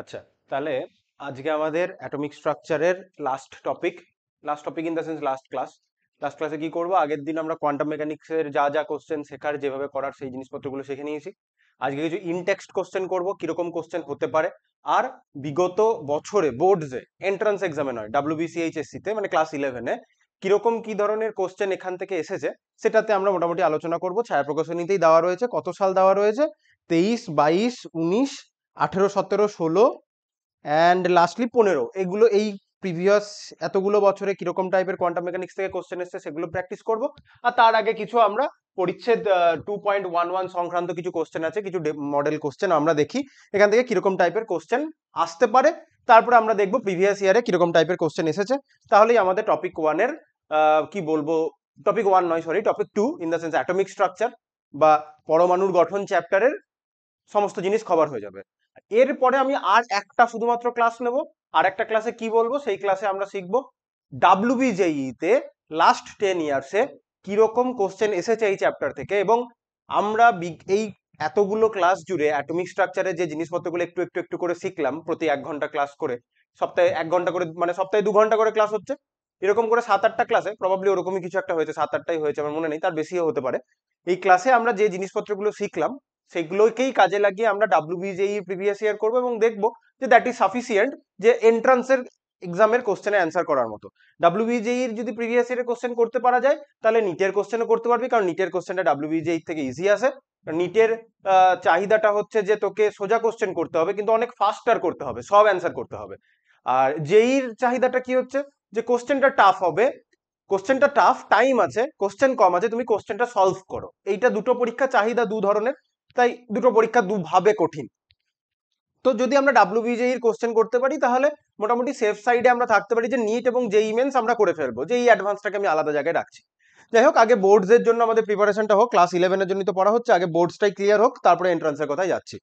আচ্ছা তাহলে আজকে আমাদের অ্যাটমিক স্ট্রাকচারের last topic last topic in the sense last class last ক্লাসে কি করবো আগের দিন আমরা কোয়ান্টাম মেকানিক্সের যা যা কোশ্চেন শেখার যেভাবে করার সেই জিনিসপত্রগুলো শিখে নিয়েছি আজকে কিছু ইনটেক্সট কোশ্চেন করব কিরকম কোশ্চেন হতে পারে আর বিগত বছরে বোর্ডসে এন্ট্রান্স এক্সামে নয় ডাব্লিউবিসিএইচএসসিতে মানে ক্লাস ইলেভেনে কিরকম কি ধরনের কোশ্চেন এখান থেকে এসেছে সেটাতে আমরা মোটামুটি আলোচনা করব ছায়া প্রকাশনীতেই দেওয়া রয়েছে কত সাল দেওয়া রয়েছে তেইশ বাইশ উনিশ আঠেরো সতেরো ষোলো অ্যান্ড লাস্টলি পনেরো এগুলো এই প্রিভিয়াস এতগুলো বছরে কিরকম টাইপের কোয়ান্টাম মেকানিক্স থেকে কোশ্চেন এসছে সেগুলো প্র্যাকটিস করব আর তার আগে কিছু আমরা পরিচ্ছেদ টু পয়েন্ট ওয়ান ওয়ান সংক্রান্ত কিছু কোশ্চেন আছে কিছু মডেল কোশ্চেন আমরা দেখি এখান থেকে কিরকম টাইপের কোশ্চেন আসতে পারে তারপরে আমরা দেখব প্রিভিয়াস ইয়ারে কিরকম টাইপের কোশ্চেন এসেছে তাহলেই আমাদের টপিক ওয়ানের কি বলবো টপিক ওয়ান নয় sorry topic two in the sense atomic structure বা পরমাণুর গঠন চ্যাপ্টারের সমস্ত জিনিস খবর হয়ে যাবে এরপরে আমি আর একটা শুধুমাত্র ক্লাস নেব আর একটা ক্লাসে কি বলবো সেই ক্লাসে আমরা শিখব ডাব্লিউবিজেইতে লাস্ট টেন ইয়ার্সে কিরকম কোশ্চেন এসেছে এই চ্যাপ্টার থেকে এবং আমরা এই এতগুলো ক্লাস জুড়ে অ্যাটমিক স্ট্রাকচারে যে জিনিসপত্রগুলো একটু একটু একটু করে শিখলাম প্রতি এক ঘন্টা ক্লাস করে সপ্তাহে এক ঘন্টা করে মানে সপ্তাহে দু ঘন্টা করে ক্লাস হচ্ছে এরকম করে সাত আটটা ক্লাসে প্রবাবলি ওরকমই কিছু একটা হয়েছে সাত আটটাই হয়েছে আমার মনে নেই তার বেশিও হতে পারে এই ক্লাসে আমরা যে জিনিসপত্রগুলো শিখলাম সেগুলোকেই কাজে লাগিয়ে আমরা ডাব্লিউবিজেই প্রিভিয়াস ইয়ার করবো এবং দেখবো যে দ্যাট ইজ সাফিসিয়েন্ট যে এন্ট্রান্সের এক্সামের কোশ্চেনে অ্যান্সার করার মতো ডাব্লিউবিজেই এর e যদি প্রিভিয়াস ইয়ারের কোশ্চেন করতে পারা যায় তাহলে নিটের কোশ্চেনও করতে পারবি কারণ নিটের কোশ্চেনটা ডাব্লিউ ডাব্লিউবিজেই থেকে ইজি আসে নিটের চাহিদাটা হচ্ছে যে তোকে সোজা কোশ্চেন করতে হবে কিন্তু অনেক ফাস্টার করতে হবে সব অ্যান্সার করতে হবে আর জেইর e চাহিদাটা কি হচ্ছে যে কোশ্চেনটা টাফ হবে কোশ্চেনটা টাফ টাইম আছে কোশ্চেন কম আছে তুমি কোশ্চেনটা সলভ করো এইটা দুটো পরীক্ষা চাহিদা দু ধরনের তাই দুটো পরীক্ষা দুভাবে কঠিন তো যদি আমরা ডাব্লিউবিজেইর e কোশ্চেন করতে পারি তাহলে মোটামুটি সেফ সাইডে আমরা থাকতে পারি যে নিট এবং যে মেন্স e আমরা করে ফেলবো যে এই অ্যাডভান্সটাকে আমি আলাদা জায়গায় রাখছি যাই হোক আগে বোর্ডসের জন্য আমাদের প্রিপারেশনটা হোক ক্লাস ইলেভেনের জন্য তো পড়া হচ্ছে আগে বোর্ডসটাই ক্লিয়ার হোক তারপরে এন্ট্রান্সের কথায় যাচ্ছি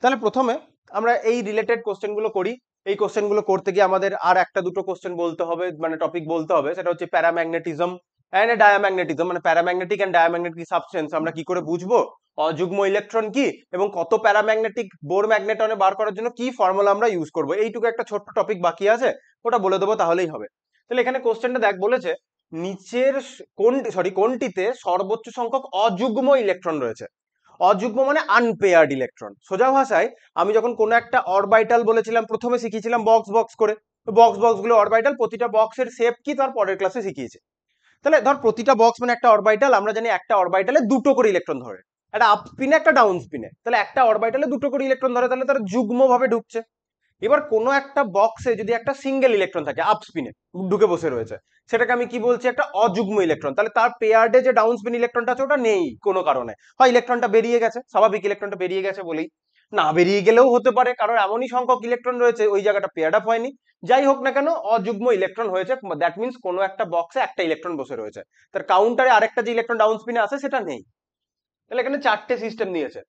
তাহলে প্রথমে আমরা এই রিলেটেড কোশ্চেনগুলো করি এই কোশ্চেনগুলো করতে গিয়ে আমাদের আর একটা দুটো কোশ্চেন বলতে হবে মানে টপিক বলতে হবে সেটা হচ্ছে প্যারাম্যাগনেটিজম অ্যান্ড ডায়াম্যাগনেটিক মানে প্যারাম্যাগনেটিক অ্যান্ড ডায়াম্যাগনেটিক সাবস্টেন্স আমরা কি করে বুঝবো অযুগ্ম ইলেকট্রন কি এবং কত প্যারাম্যাগনেটিক বোর ম্যাগনেটনে বার করার জন্য কি ফর্মুলা আমরা ইউজ করবো এইটুকু একটা ছোট্ট টপিক বাকি আছে ওটা বলে দেবো তাহলেই হবে তাহলে এখানে কোশ্চেনটা দেখ বলেছে নিচের কোন সরি কোনটিতে সর্বোচ্চ সংখ্যক অযুগ্ম ইলেকট্রন রয়েছে অযুগ্ম মানে আনপেয়ার্ড ইলেকট্রন সোজা ভাষায় আমি যখন কোনো একটা অরবাইটাল বলেছিলাম প্রথমে শিখিয়েছিলাম বক্স বক্স করে বক্স বক্সগুলো অরবাইটাল প্রতিটা বক্সের শেপ কি তার পরের ক্লাসে শিখিয়েছে তাহলে ধর প্রতিটা বক্স মানে একটা অরবাইটাল আমরা জানি একটা অরবাইটালে দুটো করে ইলেকট্রন ধরে একটা আপ স্পিনে একটা ডাউন স্পিনে তাহলে একটা অরবাইটালে দুটো করে ইলেকট্রন ধরে তাহলে তারা যুগ্মভাবে ঢুকছে এবার কোনো একটা বক্সে যদি একটা সিঙ্গেল ইলেকট্রন থাকে আপ স্পিনে ঢুকে বসে রয়েছে সেটাকে আমি কি বলছি একটা অযুগ্ম ইলেকট্রন তাহলে তার পেয়ারডে যে ডাউন স্পিন ইলেকট্রনটা আছে ওটা নেই কোনো কারণে হয় ইলেকট্রনটা বেরিয়ে গেছে স্বাভাবিক ইলেকট্রনটা বেরিয়ে গেছে বলেই না বেরিয়ে গেলেও হতে পারে কারণ এমনই সংখ্যক ইলেকট্রন রয়েছে ওই জায়গাটা পেয়ার আপ হয়নি যাই হোক না কেন অযুগ্ম ইলেকট্রন হয়েছে দ্যাট মিনস কোনো একটা বক্সে একটা ইলেকট্রন বসে রয়েছে তার কাউন্টারে আরেকটা যে ইলেকট্রন ডাউন স্পিনে আছে সেটা নেই তাহলে এখানে চারটে সিস্টেম দিয়েছে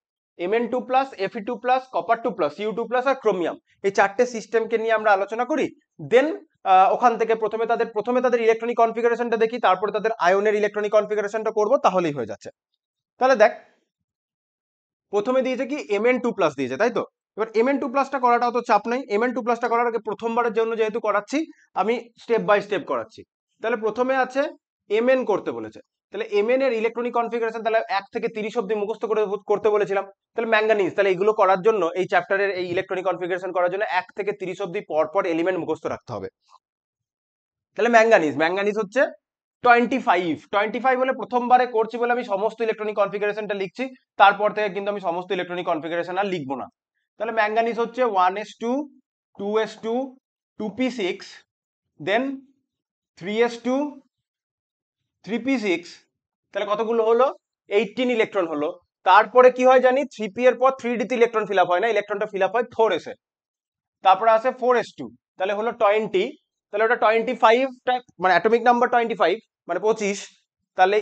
MN two plus FE two plus copper two plus U two plus আর ক্রোমিয়াম এই চারটে সিস্টেমকে নিয়ে আমরা আলোচনা করি দেন ওখান থেকে প্রথমে তাদের প্রথমে তাদের ইলেকট্রনিক কনফিগারেশনটা দেখি তারপরে তাদের আয়নের ইলেকট্রনিক কনফিগারেশনটা করব তাহলেই হয়ে যাচ্ছে তাহলে দেখ প্রথমে দিয়েছে কি এম এন টু প্লাস দিয়েছে তাই তো এবার এম এন টু প্লাসটা করাটা অত চাপ নাই এম এন টু প্লাসটা করার আগে প্রথমবারের জন্য যেহেতু করাচ্ছি আমি স্টেপ বাই স্টেপ করাচ্ছি তাহলে প্রথমে আছে এম এন করতে বলেছে তাহলে এম এন এর ইলেকট্রনিক কনফিগারেশন তাহলে এক থেকে তিরিশ অব্দি মুখস্থ করে করতে বলেছিলাম তাহলে ম্যাঙ্গানিজ তাহলে এগুলো করার জন্য এই চ্যাপ্টারের এই ইলেকট্রনিক কনফিগারেশন করার জন্য এক থেকে তিরিশ অব্দি পর পর এলিমেন্ট মুখস্থ রাখতে হবে তাহলে ম্যাঙ্গানিজ ম্যাঙ্গানিজ হচ্ছে টোয়েন্টি ফাইভ টোয়েন্টি ফাইভ হলে প্রথমবারে করছি বলে আমি সমস্ত ইলেকট্রনিক কনফিগারেশনটা লিখছি তারপর থেকে কিন্তু আমি সমস্ত ইলেকট্রনিক কনফিগারেশন আর লিখবো না তাহলে ম্যাঙ্গানিজ হচ্ছে one S two two S two two P six then three S two three P six তাহলে কতগুলো হলো এইটিন ইলেকট্রন হলো তারপরে কি হয় জানি থ্রি পি এর পর থ্রি ডিতে ইলেকট্রন ফিল হয় না ইলেকট্রনটা ফিল হয় ফোর এসে তারপরে আছে ফোর এস টু তাহলে হলো টোয়েন্টি তাহলে ওটা টোয়েন্টি ফাইভটা মানে অ্যাটমিক নাম্বার টোয়েন্টি ফাইভ মানে পঁচিশ তাহলে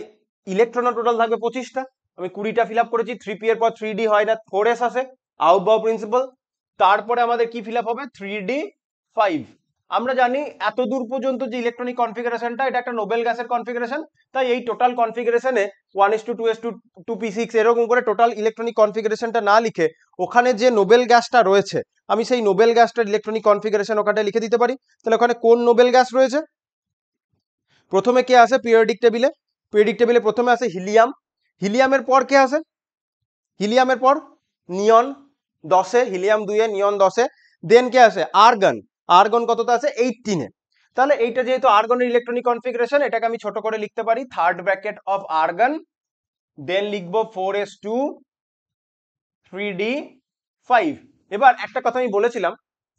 ইলেকট্রনের টোটাল থাকবে পঁচিশটা আমি কুড়িটা ফিল আপ করেছি থ্রি পি এর পর থ্রি ডি হয় না ফোর এস আসে বাউ প্রিন্সিপাল তারপরে আমাদের কি ফিল আপ হবে থ্রি ডি ফাইভ আমরা জানি এত দূর পর্যন্ত যে ইলেকট্রনিক কনফিগারেশনটা এটা একটা নোবেল গ্যাসের কনফিগারেশন তাই এই টোটাল কনফিগারেশনে one S two two S two two P six এরকম করে টোটাল ইলেকট্রনিক কনফিগারেশনটা না লিখে ওখানে যে নোবেল গ্যাসটা রয়েছে আমি সেই নোবেল গ্যাসটার ইলেকট্রনিক কনফিগারেশন ওখানে লিখে দিতে পারি তাহলে ওখানে কোন নোবেল গ্যাস রয়েছে প্রথমে কে আসে পিরিয়ডিক টেবিলে পিরিয়ডিক টেবিলে প্রথমে আসে হিলিয়াম হিলিয়ামের পর কে আসে হিলিয়ামের পর নিয়ন দশে হিলিয়াম দুয়ে নিয়ন দশে দেন কে আসে আর্গন আর্গন কতটা আছে এইটিনে তাহলে এইটা যেহেতু আর্গনের ইলেকট্রনিক কনফিগারেশন এটাকে আমি ছোট করে লিখতে পারি third bracket of argon then লিখবো four S two three D five এবার একটা কথা আমি বলেছিলাম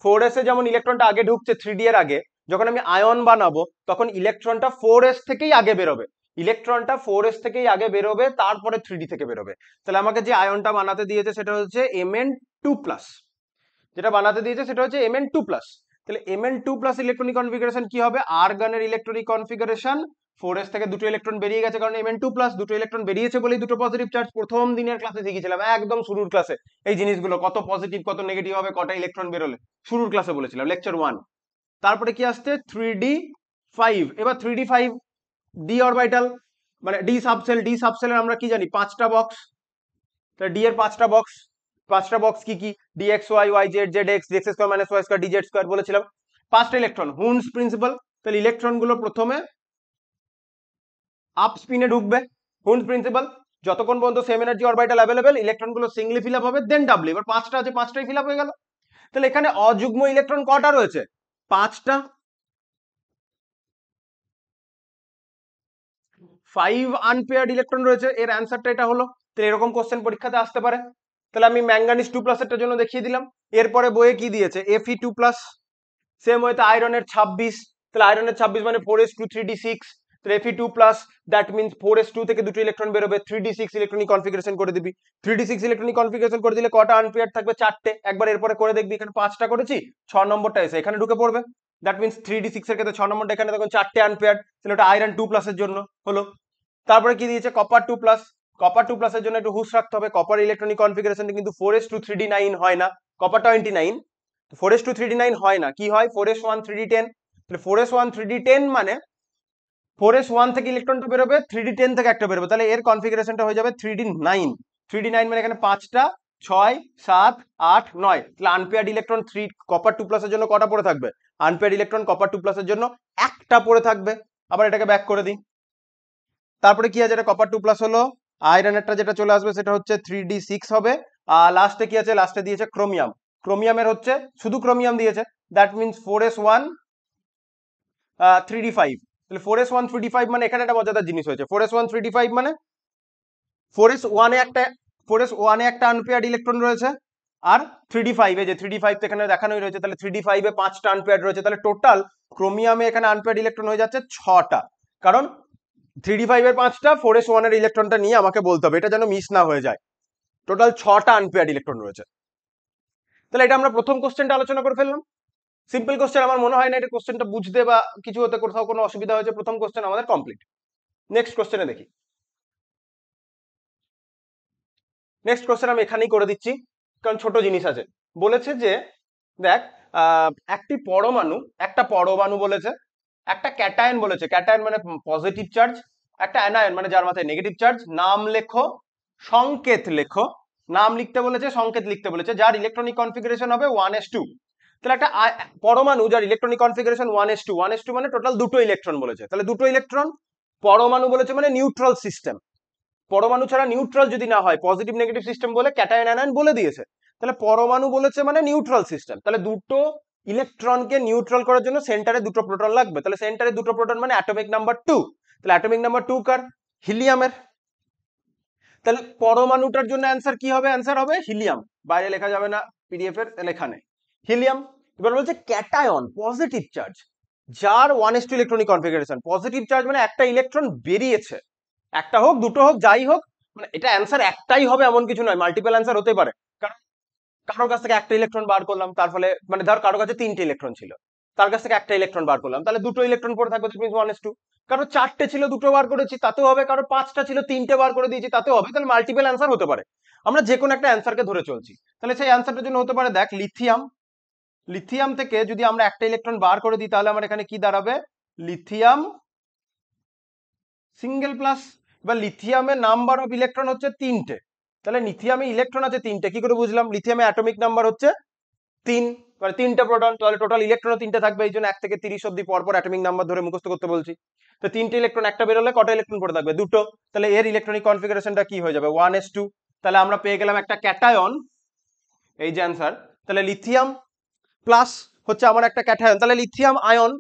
ফোর এসে যেমন ইলেকট্রনটা আগে ঢুকছে থ্রি ডি এর আগে যখন আমি আয়ন বানাবো তখন ইলেকট্রনটা ফোর এস থেকেই আগে বেরোবে ইলেকট্রনটা ফোর এস থেকেই আগে বেরোবে তারপরে থ্রি থেকে বেরোবে তাহলে আমাকে যে আয়নটা বানাতে দিয়েছে সেটা হচ্ছে এম এন টু প্লাস যেটা বানাতে দিয়েছে সেটা হচ্ছে এম এন টু প্লাস তাহলে M L two plus electronic configuration কি হবে আর গানের ইলেকট্রনিক কনফিগারেশন ফোর এস থেকে দুটো ইলেকট্রন বেরিয়ে গেছে কারণ এম এন টু প্লাস দুটো ইলেকট্রন বেরিয়েছে বলেই দুটো পজিটিভ চার্জ প্রথম দিনের ক্লাসে শিখেছিলাম একদম শুরুর ক্লাসে এই জিনিসগুলো কত পজিটিভ কত নেগেটিভ হবে কটা ইলেকট্রন বেরোলে শুরুর ক্লাসে বলেছিলাম লেকচার ওয়ান তারপরে কি আসছে থ্রি ডি ফাইভ এবার three D five D orbital মানে ডি সাবসেল ডি সাবসেলের আমরা কি জানি পাঁচটা বক্স ডি এর পাঁচটা বক্স পাঁচটা বক্স কি কি DX Y Y Z Z X DX square minus Y square DZ square বলেছিলাম পাঁচটা ইলেকট্রন হুনস প্রিন্সিপাল তাহলে ইলেকট্রনগুলো প্রথমে আপ স্পিনে ঢুকবে হুনস প্রিন্সিপাল যতক্ষণ পর্যন্ত সেম এনার্জি অরবাইটাল অ্যাভেলেবেল ইলেকট্রনগুলো সিঙ্গলি ফিল আপ হবে দেন ডাবলি এবার পাঁচটা আছে পাঁচটাই ফিল আপ হয়ে গেল তাহলে এখানে অযুগ্ম ইলেকট্রন কটা রয়েছে পাঁচটা ফাইভ আনপেয়ার্ড ইলেকট্রন রয়েছে এর অ্যান্সারটা এটা হলো তো এরকম কোশ্চেন পরীক্ষাতে আসতে পারে তাহলে আমি ম্যাঙ্গানিজ টু প্লাসেরটার জন্য দেখিয়ে দিলাম এরপরে বইয়ে কি দিয়েছে ই টু প্লাস সেম হয়তো আয়রনের ছাব্বিশ তাহলে আয়রনের ছাব্বিশ মানে four S two three D six তাহলে E two plus that means four S two থেকে দুটো ইলেকট্রন বেরোবে three D six electronic configuration করে দিবি three D six electronic configuration করে দিলে কটা আনপেয়ার থাকবে চারটে একবার এরপরে করে দেখবি এখানে পাঁচটা করেছি ছ নম্বরটা এসে এখানে ঢুকে পড়বে দ্যাট মিনস থ্রি ডি সিক্সের ক্ষেত্রে ছ নম্বরটা এখানে তখন চারটে আনপেয়ার তাহলে ওটা আয়রন টু প্লাসের জন্য হলো তারপরে কি দিয়েছে copper two plus copper two প্লাসের জন্য একটু হুশ রাখতে হবে কপার ইলেকট্রনিক কনফিগারেশন কিন্তু four S two three D nine হয় না copper twenty nine four S two three D nine হয় না কি হয় four S one three D ten তাহলে four S one three D ten মানে ফোর এস ওয়ান থেকে ইলেকট্রনটা বেরোবে থ্রি ডি টেন থেকে একটা বেরোবে তাহলে এর কনফিগারেশনটা হয়ে যাবে three D nine three D nine মানে এখানে পাঁচটা ছয় সাত আট নয় তাহলে unpaired electron three copper two প্লাসের জন্য কটা পড়ে থাকবে আনপেয়ার্ড ইলেকট্রন কপার টু প্লাসের জন্য একটা পড়ে থাকবে আবার এটাকে ব্যাক করে দিই তারপরে কি আছে এটা কপার টু প্লাস হলো আয়রনেরটা যেটা চলে আসবে সেটা হচ্ছে থ্রি ডি সিক্স হবে আর লাস্টে কি আছে লাস্টে দিয়েছে ক্রোমিয়াম ক্রোমিয়ামের হচ্ছে শুধু ক্রোমিয়াম দিয়েছে that means four S one three D five তাহলে four S one three D five মানে এখানে একটা মজাদার জিনিস হয়েছে four S one three D five মানে ফোর এস ওয়ানে একটা ফোর এস ওয়ানে একটা আনপেয়ার্ড ইলেকট্রন রয়েছে আর থ্রি ডি ফাইভে যে থ্রি ডি ফাইভ এখানে দেখানোই রয়েছে তাহলে থ্রি ডি ফাইভে পাঁচটা আনপেয়ার্ড রয়েছে তাহলে টোটাল ক্রোমিয়ামে এখানে আনপেয়ার্ড ইলেকট্রন হয়ে যাচ্ছে ছটা কারণ থ্রি ফাইভের পাঁচটা ফোর এস ওয়ানের ইলেকট্রনটা নিয়ে আমাকে বলতে হবে এটা যেন মিস না হয়ে যায় টোটাল ছটা আনপেয়ার ইলেকট্রন রয়েছে তাহলে এটা আমরা প্রথম কোশ্চেনটা আলোচনা করে ফেললাম সিম্পল কোশ্চেন আমার মনে হয় না এটা কোশ্চেনটা বুঝতে বা কিছু হতে কোথাও কোনো অসুবিধা হয়েছে প্রথম কোশ্চেন আমাদের কমপ্লিট নেক্সট কোশ্চেনে দেখি নেক্সট কোশ্চেন আমি এখানেই করে দিচ্ছি কারণ ছোট জিনিস আছে বলেছে যে দেখ একটি পরমাণু একটা পরমাণু বলেছে একটা ক্যাটায়ন বলেছে ক্যাটায়ন মানে পজিটিভ চার্জ একটা অ্যানায়ন মানে যার মাথায় নেগেটিভ চার্জ নাম লেখো সংকেত লেখো নাম লিখতে বলেছে সংকেত লিখতে বলেছে যার ইলেকট্রনিক কনফিগারেশন হবে ওয়ান এস টু তাহলে একটা পরমাণু যার electronic configuration one S two one S two মানে টোটাল দুটো ইলেকট্রন বলেছে তাহলে দুটো ইলেকট্রন পরমাণু বলেছে মানে নিউট্রাল সিস্টেম পরমাণু ছাড়া নিউট্রাল যদি না হয় পজিটিভ নেগেটিভ সিস্টেম বলে ক্যাটায়ন অ্যানায়ন বলে দিয়েছে তাহলে পরমাণু বলেছে মানে নিউট্রাল সিস্টেম তাহলে দুটো ইলেকট্রনকে নিউট্রাল করার জন্য সেন্টারে দুটো প্রোটন লাগবে তাহলে সেন্টারে দুটো প্রোটন মানে অ্যাটমিক নাম্বার টু তাহলে অ্যাটমিক নাম্বার টু কার হিলিয়ামের তাহলে পরমাণুটার জন্য অ্যান্সার কি হবে অ্যান্সার হবে হিলিয়াম বাইরে লেখা যাবে না পিডিএফ এর লেখানে হিলিয়াম এবার বলছে ক্যাটায়ন পজিটিভ চার্জ যার one S two electronic configuration positive charge মানে একটা ইলেকট্রন বেরিয়েছে একটা হোক দুটো হোক যাই হোক মানে এটা অ্যান্সার একটাই হবে এমন কিছু নয় মাল্টিপল অ্যান্সার হতে পারে কারোর কাছ থেকে একটা ইলেকট্রন বার করলাম তার ফলে মানে ধর কারোর কাছে তিনটে ইলেকট্রন ছিল তার কাছ থেকে একটা ইলেকট্রন বার করলাম তাহলে দুটো ইলেকট্রন পরে থাকবে that means one S two কারো চারটে ছিল দুটো বার করেছি তাতেও হবে কারো পাঁচটা ছিল তিনটে বার করে দিয়েছি তাতেও হবে তাহলে মাল্টিপল অ্যান্সার হতে পারে আমরা যে কোনো একটা অ্যান্সারকে ধরে চলছি তাহলে সেই অ্যান্সারটার জন্য হতে পারে দেখ লিথিয়াম লিথিয়াম থেকে যদি আমরা একটা ইলেকট্রন বার করে দিই তাহলে আমার এখানে কি দাঁড়াবে লিথিয়াম সিঙ্গেল প্লাস বা লিথিয়ামের নাম্বার অফ ইলেকট্রন হচ্ছে তিনটে তাহলে লিথিয়ামে ইলেকট্রন আছে তিনটে কি করে বুঝলাম লিথিয়ামে অ্যাটমিক নাম্বার হচ্ছে তিন মানে তিনটা প্রোটন তাহলে টোটাল ইলেকট্রনও তিনটা থাকবে এই জন্য এক থেকে তিরিশ অব্দি পরপর অ্যাটমিক নাম্বার ধরে মুখস্থ করতে বলছি তো তিনটে ইলেকট্রন একটা বেরোলে কটা ইলেকট্রন পড়ে থাকবে দুটো তাহলে এর ইলেকট্রনিক কনফিগারেশনটা কি হয়ে যাবে ওয়ান এস টু তাহলে আমরা পেয়ে গেলাম একটা ক্যাটায়ন এই যে অ্যান্সার তাহলে লিথিয়াম প্লাস হচ্ছে আমার একটা ক্যাটায়ন তাহলে লিথিয়াম আয়ন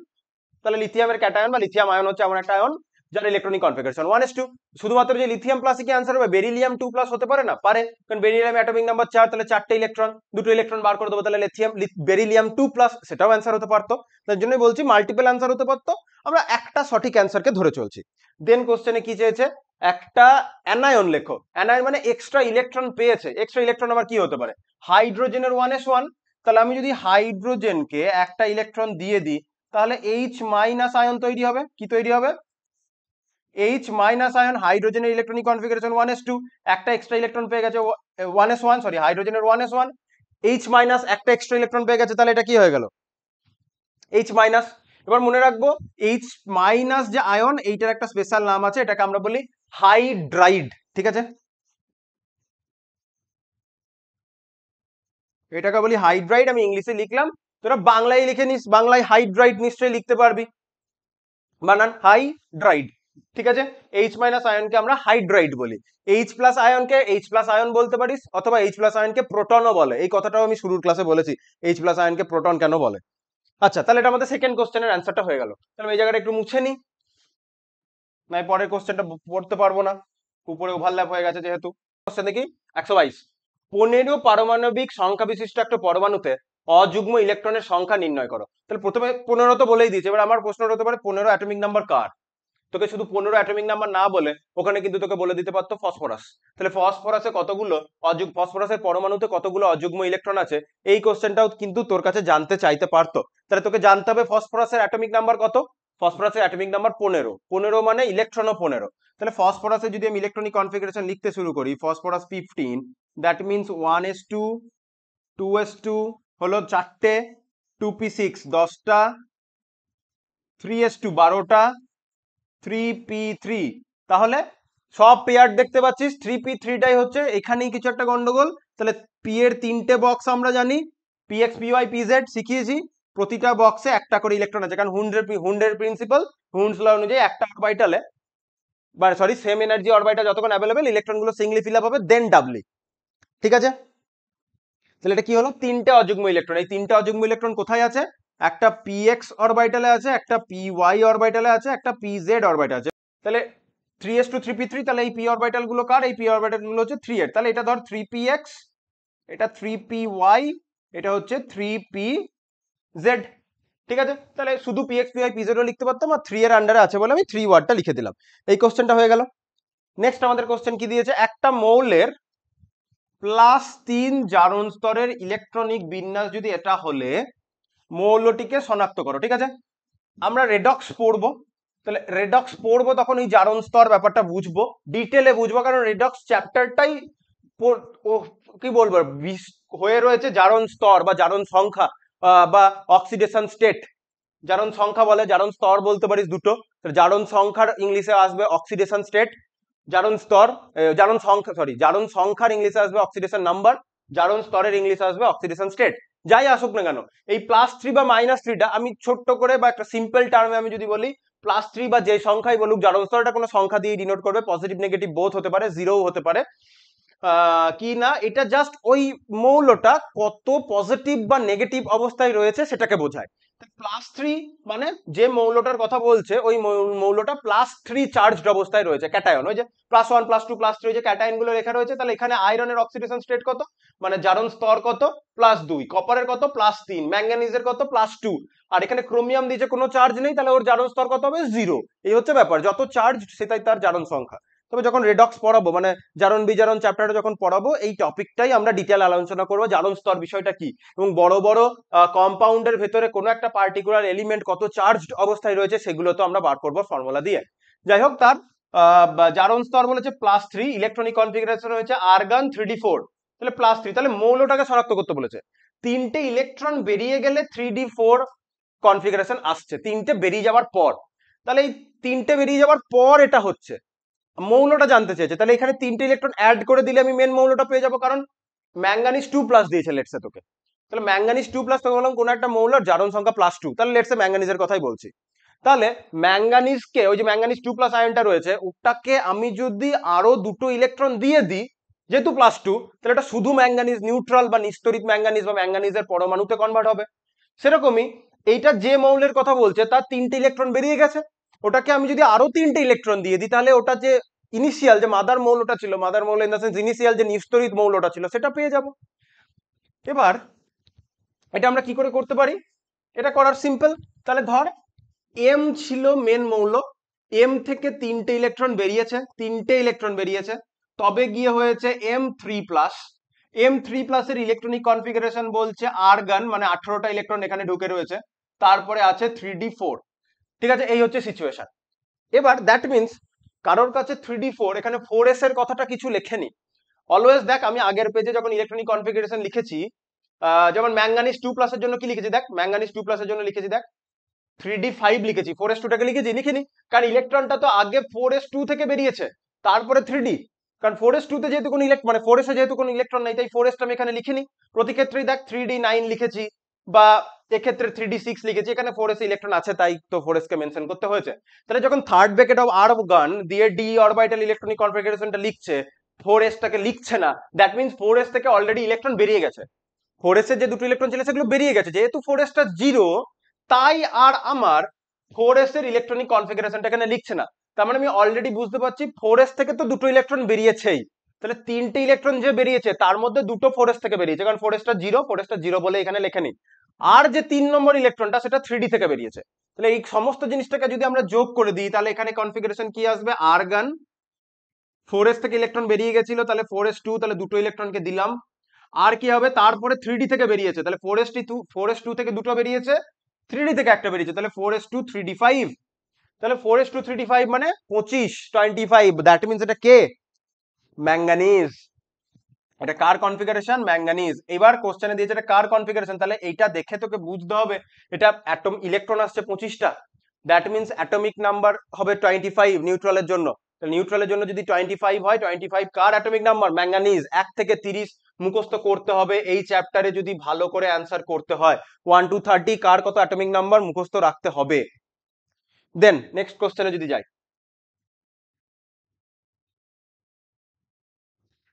তাহলে লিথিয়ামের ক্যাটায়ন বা লিথিয়াম আয়ন হচ্ছে আমার একটা আয়ন যার electronic configuration one S two শুধুমাত্র যে লিথিয়াম প্লাসে কি আনসার হবে বেরিলিয়াম টু প্লাস হতে পারে না পারে কারণ বেরিলিয়াম অ্যাটমিক নাম্বার চার তাহলে চারটে ইলেকট্রন দুটো ইলেকট্রন বার করে দেবো তাহলে লিথিয়াম বেরিলিয়াম টু প্লাস সেটাও অ্যান্সার হতে পারতো তার জন্যই বলছি মাল্টিপল অ্যান্সার হতে পারতো আমরা একটা সঠিক অ্যান্সারকে ধরে চলছি দেন কোশ্চেনে কি চেয়েছে একটা অ্যানায়ন লেখো অ্যানায়ন মানে এক্সট্রা ইলেকট্রন পেয়েছে এক্সট্রা ইলেকট্রন আবার কি হতে পারে হাইড্রোজেনের ওয়ান এস ওয়ান তাহলে আমি যদি হাইড্রোজেনকে একটা ইলেকট্রন দিয়ে দিই তাহলে এইচ মাইনাস আয়ন তৈরি হবে কি তৈরি হবে এইচ মাইনাস আয়ন হাইড্রোজেনের electronic configuration one S two একটা এক্সট্রা ইলেকট্রন পেয়ে গেছে ওয়ান এস ওয়ান সরি হাইড্রোজেনের one S one H minus একটা এক্সট্রা ইলেকট্রন পেয়ে গেছে তাহলে এটা কি হয়ে গেল এইচ মাইনাস এবার মনে রাখবো এইচ মাইনাস যে আয়ন এইটার একটা স্পেশাল নাম আছে এটাকে আমরা বলি হাইড্রাইড ঠিক আছে এটাকে বলি হাইড্রাইড আমি ইংলিশে লিখলাম তোরা বাংলায় লিখে নিস বাংলায় হাইড্রাইড নিশ্চয়ই লিখতে পারবি বানান হাইড্রাইড ঠিক আছে এইচ মাইনাস আয়নকে আমরা হাইড্রাইড বলি এইচ প্লাস আয়নকে এইচ প্লাস আয়ন বলতে পারিস অথবা এইচ প্লাস আয়নকে প্রোটনও বলে এই কথাটাও আমি শুরুর ক্লাসে বলেছি এইচ প্লাস আয়নকে প্রোটন কেন বলে আচ্ছা তাহলে এটা আমাদের সেকেন্ড কোশ্চেনের অ্যান্সারটা হয়ে গেল তাহলে এই জায়গাটা একটু মুছে নিই না মানে পরের কোশ্চেনটা পড়তে পারবো না উপরে ওভারল্যাপ হয়ে গেছে যেহেতু কোশ্চেন দেখি একশো বাইশ পনেরো পারমাণবিক সংখ্যা বিশিষ্ট একটা পরমাণুতে অযুগ্ম ইলেকট্রনের সংখ্যা নির্ণয় করো তাহলে প্রথমে পনেরো তো বলেই দিয়েছে এবার আমার প্রশ্ন হতে পারে পনেরো অ্যাটমিক নাম্বার কার তোকে শুধু পনেরো অ্যাটমিক নাম্বার না বলে ওখানে কিন্তু তোকে বলে দিতে পারতো ফসফরাস তাহলে ফসফরাসে কতগুলো অযুগ ফসফরাসের পরমাণুতে কতগুলো অযুগ্ম ইলেকট্রন আছে এই কোশ্চেনটাও কিন্তু তোর কাছে জানতে চাইতে পারতো তাহলে তোকে জানতে হবে ফসফরাসের অ্যাটমিক নাম্বার কত ফসফরাসের অ্যাটমিক নাম্বার পনেরো পনেরো মানে ইলেকট্রনও পনেরো তাহলে ফসফরাসে যদি আমি ইলেকট্রনিক কনফিগারেশন লিখতে শুরু করি phosphorus fifteen that means one S two two S two হলো চারটে টু পি সিক্স দশটা থ্রি এস টু বারোটা থ্রি পি থ্রি তাহলে সব পেয়ার দেখতে পাচ্ছিস থ্রি পি থ্রিটাই হচ্ছে এখানেই কিছু একটা গন্ডগোল তাহলে পি এর তিনটে বক্স আমরা জানি P x P Y P Z শিখিয়েছি প্রতিটা বক্সে একটা করে ইলেকট্রন আছে কারণ হুন্ডের হুন্ডের প্রিন্সিপাল হুন্ডস ল অনুযায়ী একটা অরবাইটালে বা সরি সেম এনার্জি অরবাইটা যতক্ষণ অ্যাভেলেবেল ইলেকট্রনগুলো সিঙ্গলি ফিল আপ হবে দেন ডাবলি ঠিক আছে তাহলে এটা কি হলো তিনটে অযুগ্ম ইলেকট্রন এই তিনটে অযুগ্ম ইলেকট্রন কোথায় আছে একটা পি এক্স অরবাইটালে আছে একটা পি ওয়াই অরবাইটালে আছে একটা পি জেড অরবাইটাল আছে তাহলে three S two three P three তাহলে এই পি অরবাইটালগুলো কার এই পি অরবাইটালগুলো হচ্ছে থ্রি এর তাহলে এটা ধর থ্রি পি এক্স এটা থ্রি পি ওয়াই এটা হচ্ছে থ্রি পি জেড ঠিক আছে তাহলে শুধু p x P Y p জেডও লিখতে পারতাম আর থ্রি এর আন্ডারে আছে বলে আমি থ্রি ওয়ার্ডটা লিখে দিলাম এই কোশ্চেনটা হয়ে গেল নেক্সট আমাদের কোশ্চেন কি দিয়েছে একটা মৌলের প্লাস তিন জারণ স্তরের ইলেকট্রনিক বিন্যাস যদি এটা হলে মৌলটিকে শনাক্ত করো ঠিক আছে আমরা রেডক্স পড়ব তাহলে রেডক্স পড়ব তখন ওই জারণ স্তর ব্যাপারটা বুঝবো ডিটেলে বুঝবো কারণ রেডক্স চ্যাপ্টারটাই কি বলবো হয়ে রয়েছে জারণ স্তর বা জারণ সংখ্যা বা অক্সিডেশন স্টেট জারণ সংখ্যা বলে জারণ স্তর বলতে পারিস দুটো জারণ সংখ্যার ইংলিশে আসবে অক্সিডেশন স্টেট জারণ স্তর জারণ সংখ্যা সরি জারণ সংখ্যার ইংলিশে আসবে অক্সিডেশন নাম্বার জারণ স্তরের ইংলিশে আসবে অক্সিডেশন স্টেট যাই আসুক না কেন এই প্লাস থ্রি বা মাইনাস থ্রিটা আমি ছোট্ট করে বা একটা সিম্পল টার্মে আমি যদি বলি প্লাস থ্রি বা যে সংখ্যাই বলুক যার অবস্থাটা কোনো সংখ্যা দিয়ে ডিনোট করবে পজিটিভ নেগেটিভ বোধ হতে পারে জিরোও হতে পারে কি না এটা জাস্ট ওই মৌলটা কত পজিটিভ বা নেগেটিভ অবস্থায় রয়েছে সেটাকে বোঝায় প্লাস থ্রি মানে যে মৌলটার কথা বলছে ওই মৌলটা প্লাস থ্রি চার্জড অবস্থায় রয়েছে ক্যাটায়ন ওই যে plus one plus two plus three যে লেখা রয়েছে তাহলে এখানে আয়রনের অক্সিডেশন স্টেট কত মানে জারণ স্তর কত প্লাস দুই কপারের কত প্লাস তিন ম্যাঙ্গানিজের কত প্লাস টু আর এখানে ক্রোমিয়াম দিয়ে কোনো চার্জ নেই তাহলে ওর জারণ স্তর কত হবে জিরো এই হচ্ছে ব্যাপার যত চার্জ সেটাই তার জারণ সংখ্যা তবে যখন রেডক্স পড়াবো মানে জারণ বিজারণ চ্যাপ্টারটা যখন পড়াবো এই টপিকটাই আমরা ডিটেল আলোচনা করবো জারণ স্তর বিষয়টা কি এবং বড় বড় কম্পাউন্ডের ভেতরে কোনো একটা পার্টিকুলার এলিমেন্ট কত চার্জড অবস্থায় রয়েছে সেগুলো তো আমরা বার করবো ফর্মুলা দিয়ে যাই হোক তার জারণ স্তর বলেছে প্লাস থ্রি ইলেকট্রনিক কনফিগারেশন হয়েছে আর্গান থ্রি ফোর তাহলে প্লাস থ্রি তাহলে মৌলটাকে শনাক্ত করতে বলেছে তিনটে ইলেকট্রন বেরিয়ে গেলে থ্রি ডি ফোর কনফিগারেশন আসছে তিনটে বেরিয়ে যাওয়ার পর তাহলে এই তিনটে বেরিয়ে যাওয়ার পর এটা হচ্ছে মৌলটা জানতে চেয়েছে তাহলে এখানে তিনটে ইলেকট্রন অ্যাড করে দিলে আমি মেন মৌলটা পেয়ে যাবো কারণ ম্যাঙ্গানিস টু প্লাস দিয়েছে লেটসে তোকে তাহলে ম্যাঙ্গানিস টু প্লাস তোকে বললাম কোনো একটা মৌলের জারণ সংখ্যা প্লাস টু তাহলে লেটসে ম্যাঙ্গানিজের কথাই বলছি তাহলে ম্যাঙ্গানিজকে ওই যে ম্যাঙ্গানিস টু প্লাস আয়নটা রয়েছে ওটাকে আমি যদি আরো দুটো ইলেকট্রন দিয়ে দিই যেহেতু প্লাস টু তাহলে এটা শুধু ম্যাঙ্গানিজ নিউট্রাল বা নিস্তরিত ম্যাঙ্গানিজ বা ম্যাঙ্গানিজের পরমাণুতে কনভার্ট হবে সেরকমই এইটা যে মৌলের কথা বলছে তার তিনটে ইলেকট্রন বেরিয়ে গেছে ওটাকে আমি যদি আরো তিনটে ইলেকট্রন দিয়ে দিই তাহলে ওটা যে ইনিশিয়াল যে মাদার মৌল ওটা ছিল মাদার মৌল ইন দ্য সেন্স ইনিশিয়াল যে নিস্তরিত মৌল ওটা ছিল সেটা পেয়ে যাব এবার এটা আমরা কি করে করতে পারি এটা করার সিম্পল তাহলে ধর এম ছিল মেন মৌল এম থেকে তিনটে ইলেকট্রন বেরিয়েছে তিনটে ইলেকট্রন বেরিয়েছে তবে গিয়ে হয়েছে M three plus M three প্লাসের ইলেকট্রনিক কনফিগারেশন বলছে গান মানে আঠারোটা ইলেকট্রন এখানে ঢুকে রয়েছে তারপরে আছে থ্রি ডি ফোর ঠিক আছে এই হচ্ছে সিচুয়েশন এবার দ্যাট মিনস কারোর কাছে থ্রি ডি ফোর এখানে ফোর এস এর কথাটা কিছু লেখেনি অলওয়েজ দেখ আমি আগের পেজে যখন ইলেকট্রনিক কনফিগারেশন লিখেছি যেমন ম্যাঙ্গানিস টু প্লাসের জন্য কি লিখেছি দেখ ম্যাঙ্গানিস টু প্লাসের জন্য লিখেছি দেখ থ্রি ডি ফাইভ লিখেছি ফোর এস টুটাকে লিখেছি লিখিনি কারণ ইলেকট্রনটা তো আগে ফোর এস টু থেকে বেরিয়েছে তারপরে থ্রি ডি কারণ ফোর এস টুতে যেহেতু কোনো ইলেক্ট মানে ফোর এসে যেহেতু কোনো ইলেকট্রন নাই তাই ফোর এসটা আমি এখানে লিখিনি প্রতি ক্ষেত্রেই দেখ থ্রি ডি নাইন লিখেছি বা এক্ষেত্রে থ্রি ডি সিক্স লিখেছি এখানে ফোর এস ইলেকট্রন আছে তাই তো ফোর এসকে মেনশন করতে হয়েছে তাহলে যখন থার্ড ব্যাকেট অফ আর গান দিয়ে ডি অরবাইটাল ইলেকট্রনিক কনফিগারেশনটা লিখছে ফোর এসটাকে লিখছে না দ্যাট মিনস ফোর এস থেকে অলরেডি ইলেকট্রন বেরিয়ে গেছে ফোর এস এর যে দুটো ইলেকট্রন ছিল সেগুলো বেরিয়ে গেছে যেহেতু ফোর এসটা জিরো তাই আর আমার ফোর এস এর ইলেকট্রনিক কনফিগারেশনটা এখানে লিখছে না তার মানে আমি অলরেডি বুঝতে পারছি ফোর এস থেকে তো দুটো ইলেকট্রন বেরিয়েছেই তাহলে তিনটে ইলেকট্রন যে বেরিয়েছে তার মধ্যে দুটো ফোর এস থেকে বেরিয়েছে কারণ ফোর ফোরেস্টটা জিরো ফোর ফোরেস্টটা জিরো বলে এখানে লেখেনি আর যে তিন নম্বর ইলেকট্রনটা সেটা থ্রি থেকে বেরিয়েছে তাহলে এই সমস্ত জিনিসটাকে যদি আমরা যোগ করে দিই তাহলে এখানে কনফিগারেশন কি আসবে আর্গান ফোর থেকে ইলেকট্রন বেরিয়ে গেছিল তাহলে ফোর টু তাহলে দুটো ইলেকট্রনকে দিলাম আর কি হবে তারপরে থ্রি থেকে বেরিয়েছে তাহলে four S two four S two থেকে দুটো বেরিয়েছে থ্রি থেকে একটা বেরিয়েছে তাহলে four S two three D five তাহলে four S two three D five মানে পঁচিশ টোয়েন্টি ফাইভ দ্যাট মিনস এটা কে ম্যাঙ্গানিজ এটা কার কনফিগারেশন ম্যাঙ্গানিজ এবার কোশ্চেনে দিয়েছে এটা কার কনফিগারেশন তাহলে এইটা দেখে তোকে বুঝতে হবে এটা অ্যাটম ইলেকট্রন আসছে পঁচিশটা দ্যাট মিনস অ্যাটমিক নাম্বার হবে টোয়েন্টি ফাইভ নিউট্রালের জন্য নিউট্রালের জন্য যদি টোয়েন্টি ফাইভ হয় টোয়েন্টি ফাইভ কার অ্যাটমিক নাম্বার ম্যাঙ্গানিজ এক থেকে তিরিশ মুখস্থ করতে হবে এই চ্যাপ্টারে যদি ভালো করে অ্যান্সার করতে হয় ওয়ান টু থার্টি কার কত অ্যাটমিক নাম্বার মুখস্থ রাখতে হবে দেন নেক্সট কোশ্চেনে যদি যাই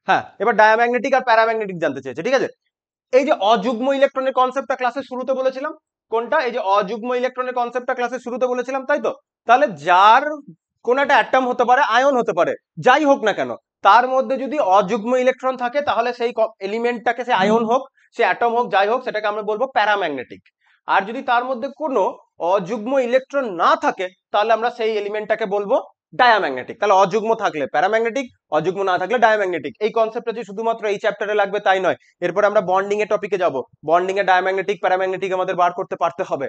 হ্যাঁ এবার ডায়াম্যাগনেটিক আর প্যারাম্যাগনেটিক জানতে চেয়েছে ঠিক আছে এই যে অযুগ্ম ইলেকট্রনের কনসেপ্টটা ক্লাসের শুরুতে বলেছিলাম কোনটা এই যে অযুগ্ম ইলেকট্রনের কনসেপ্টটা ক্লাসের শুরুতে বলেছিলাম তাই তো তাহলে যার কোন একটা অ্যাটম হতে পারে আয়ন হতে পারে যাই হোক না কেন তার মধ্যে যদি অযুগ্ম ইলেকট্রন থাকে তাহলে সেই এলিমেন্টটাকে সে আয়ন হোক সে অ্যাটম হোক যাই হোক সেটাকে আমরা বলবো প্যারাম্যাগনেটিক আর যদি তার মধ্যে কোনো অযুগ্ম ইলেকট্রন না থাকে তাহলে আমরা সেই এলিমেন্টটাকে বলবো ডায়াম্যাগনেটিক তাহলে অযুগ্ম থাকলে প্যারাম্যাগনেটিক অযুগ্ম না থাকলে ডায়াম্যাগনেটিক এই কনসেপ্টটা যে শুধুমাত্র এই চ্যাপ্টারে লাগবে তাই নয় এরপর আমরা বন্ডিং এর টপিকে যাব বন্ডিং এ ডায়াম্যাগনেটিক প্যারাম্যাগনেটিক আমাদের বার করতে পারতে হবে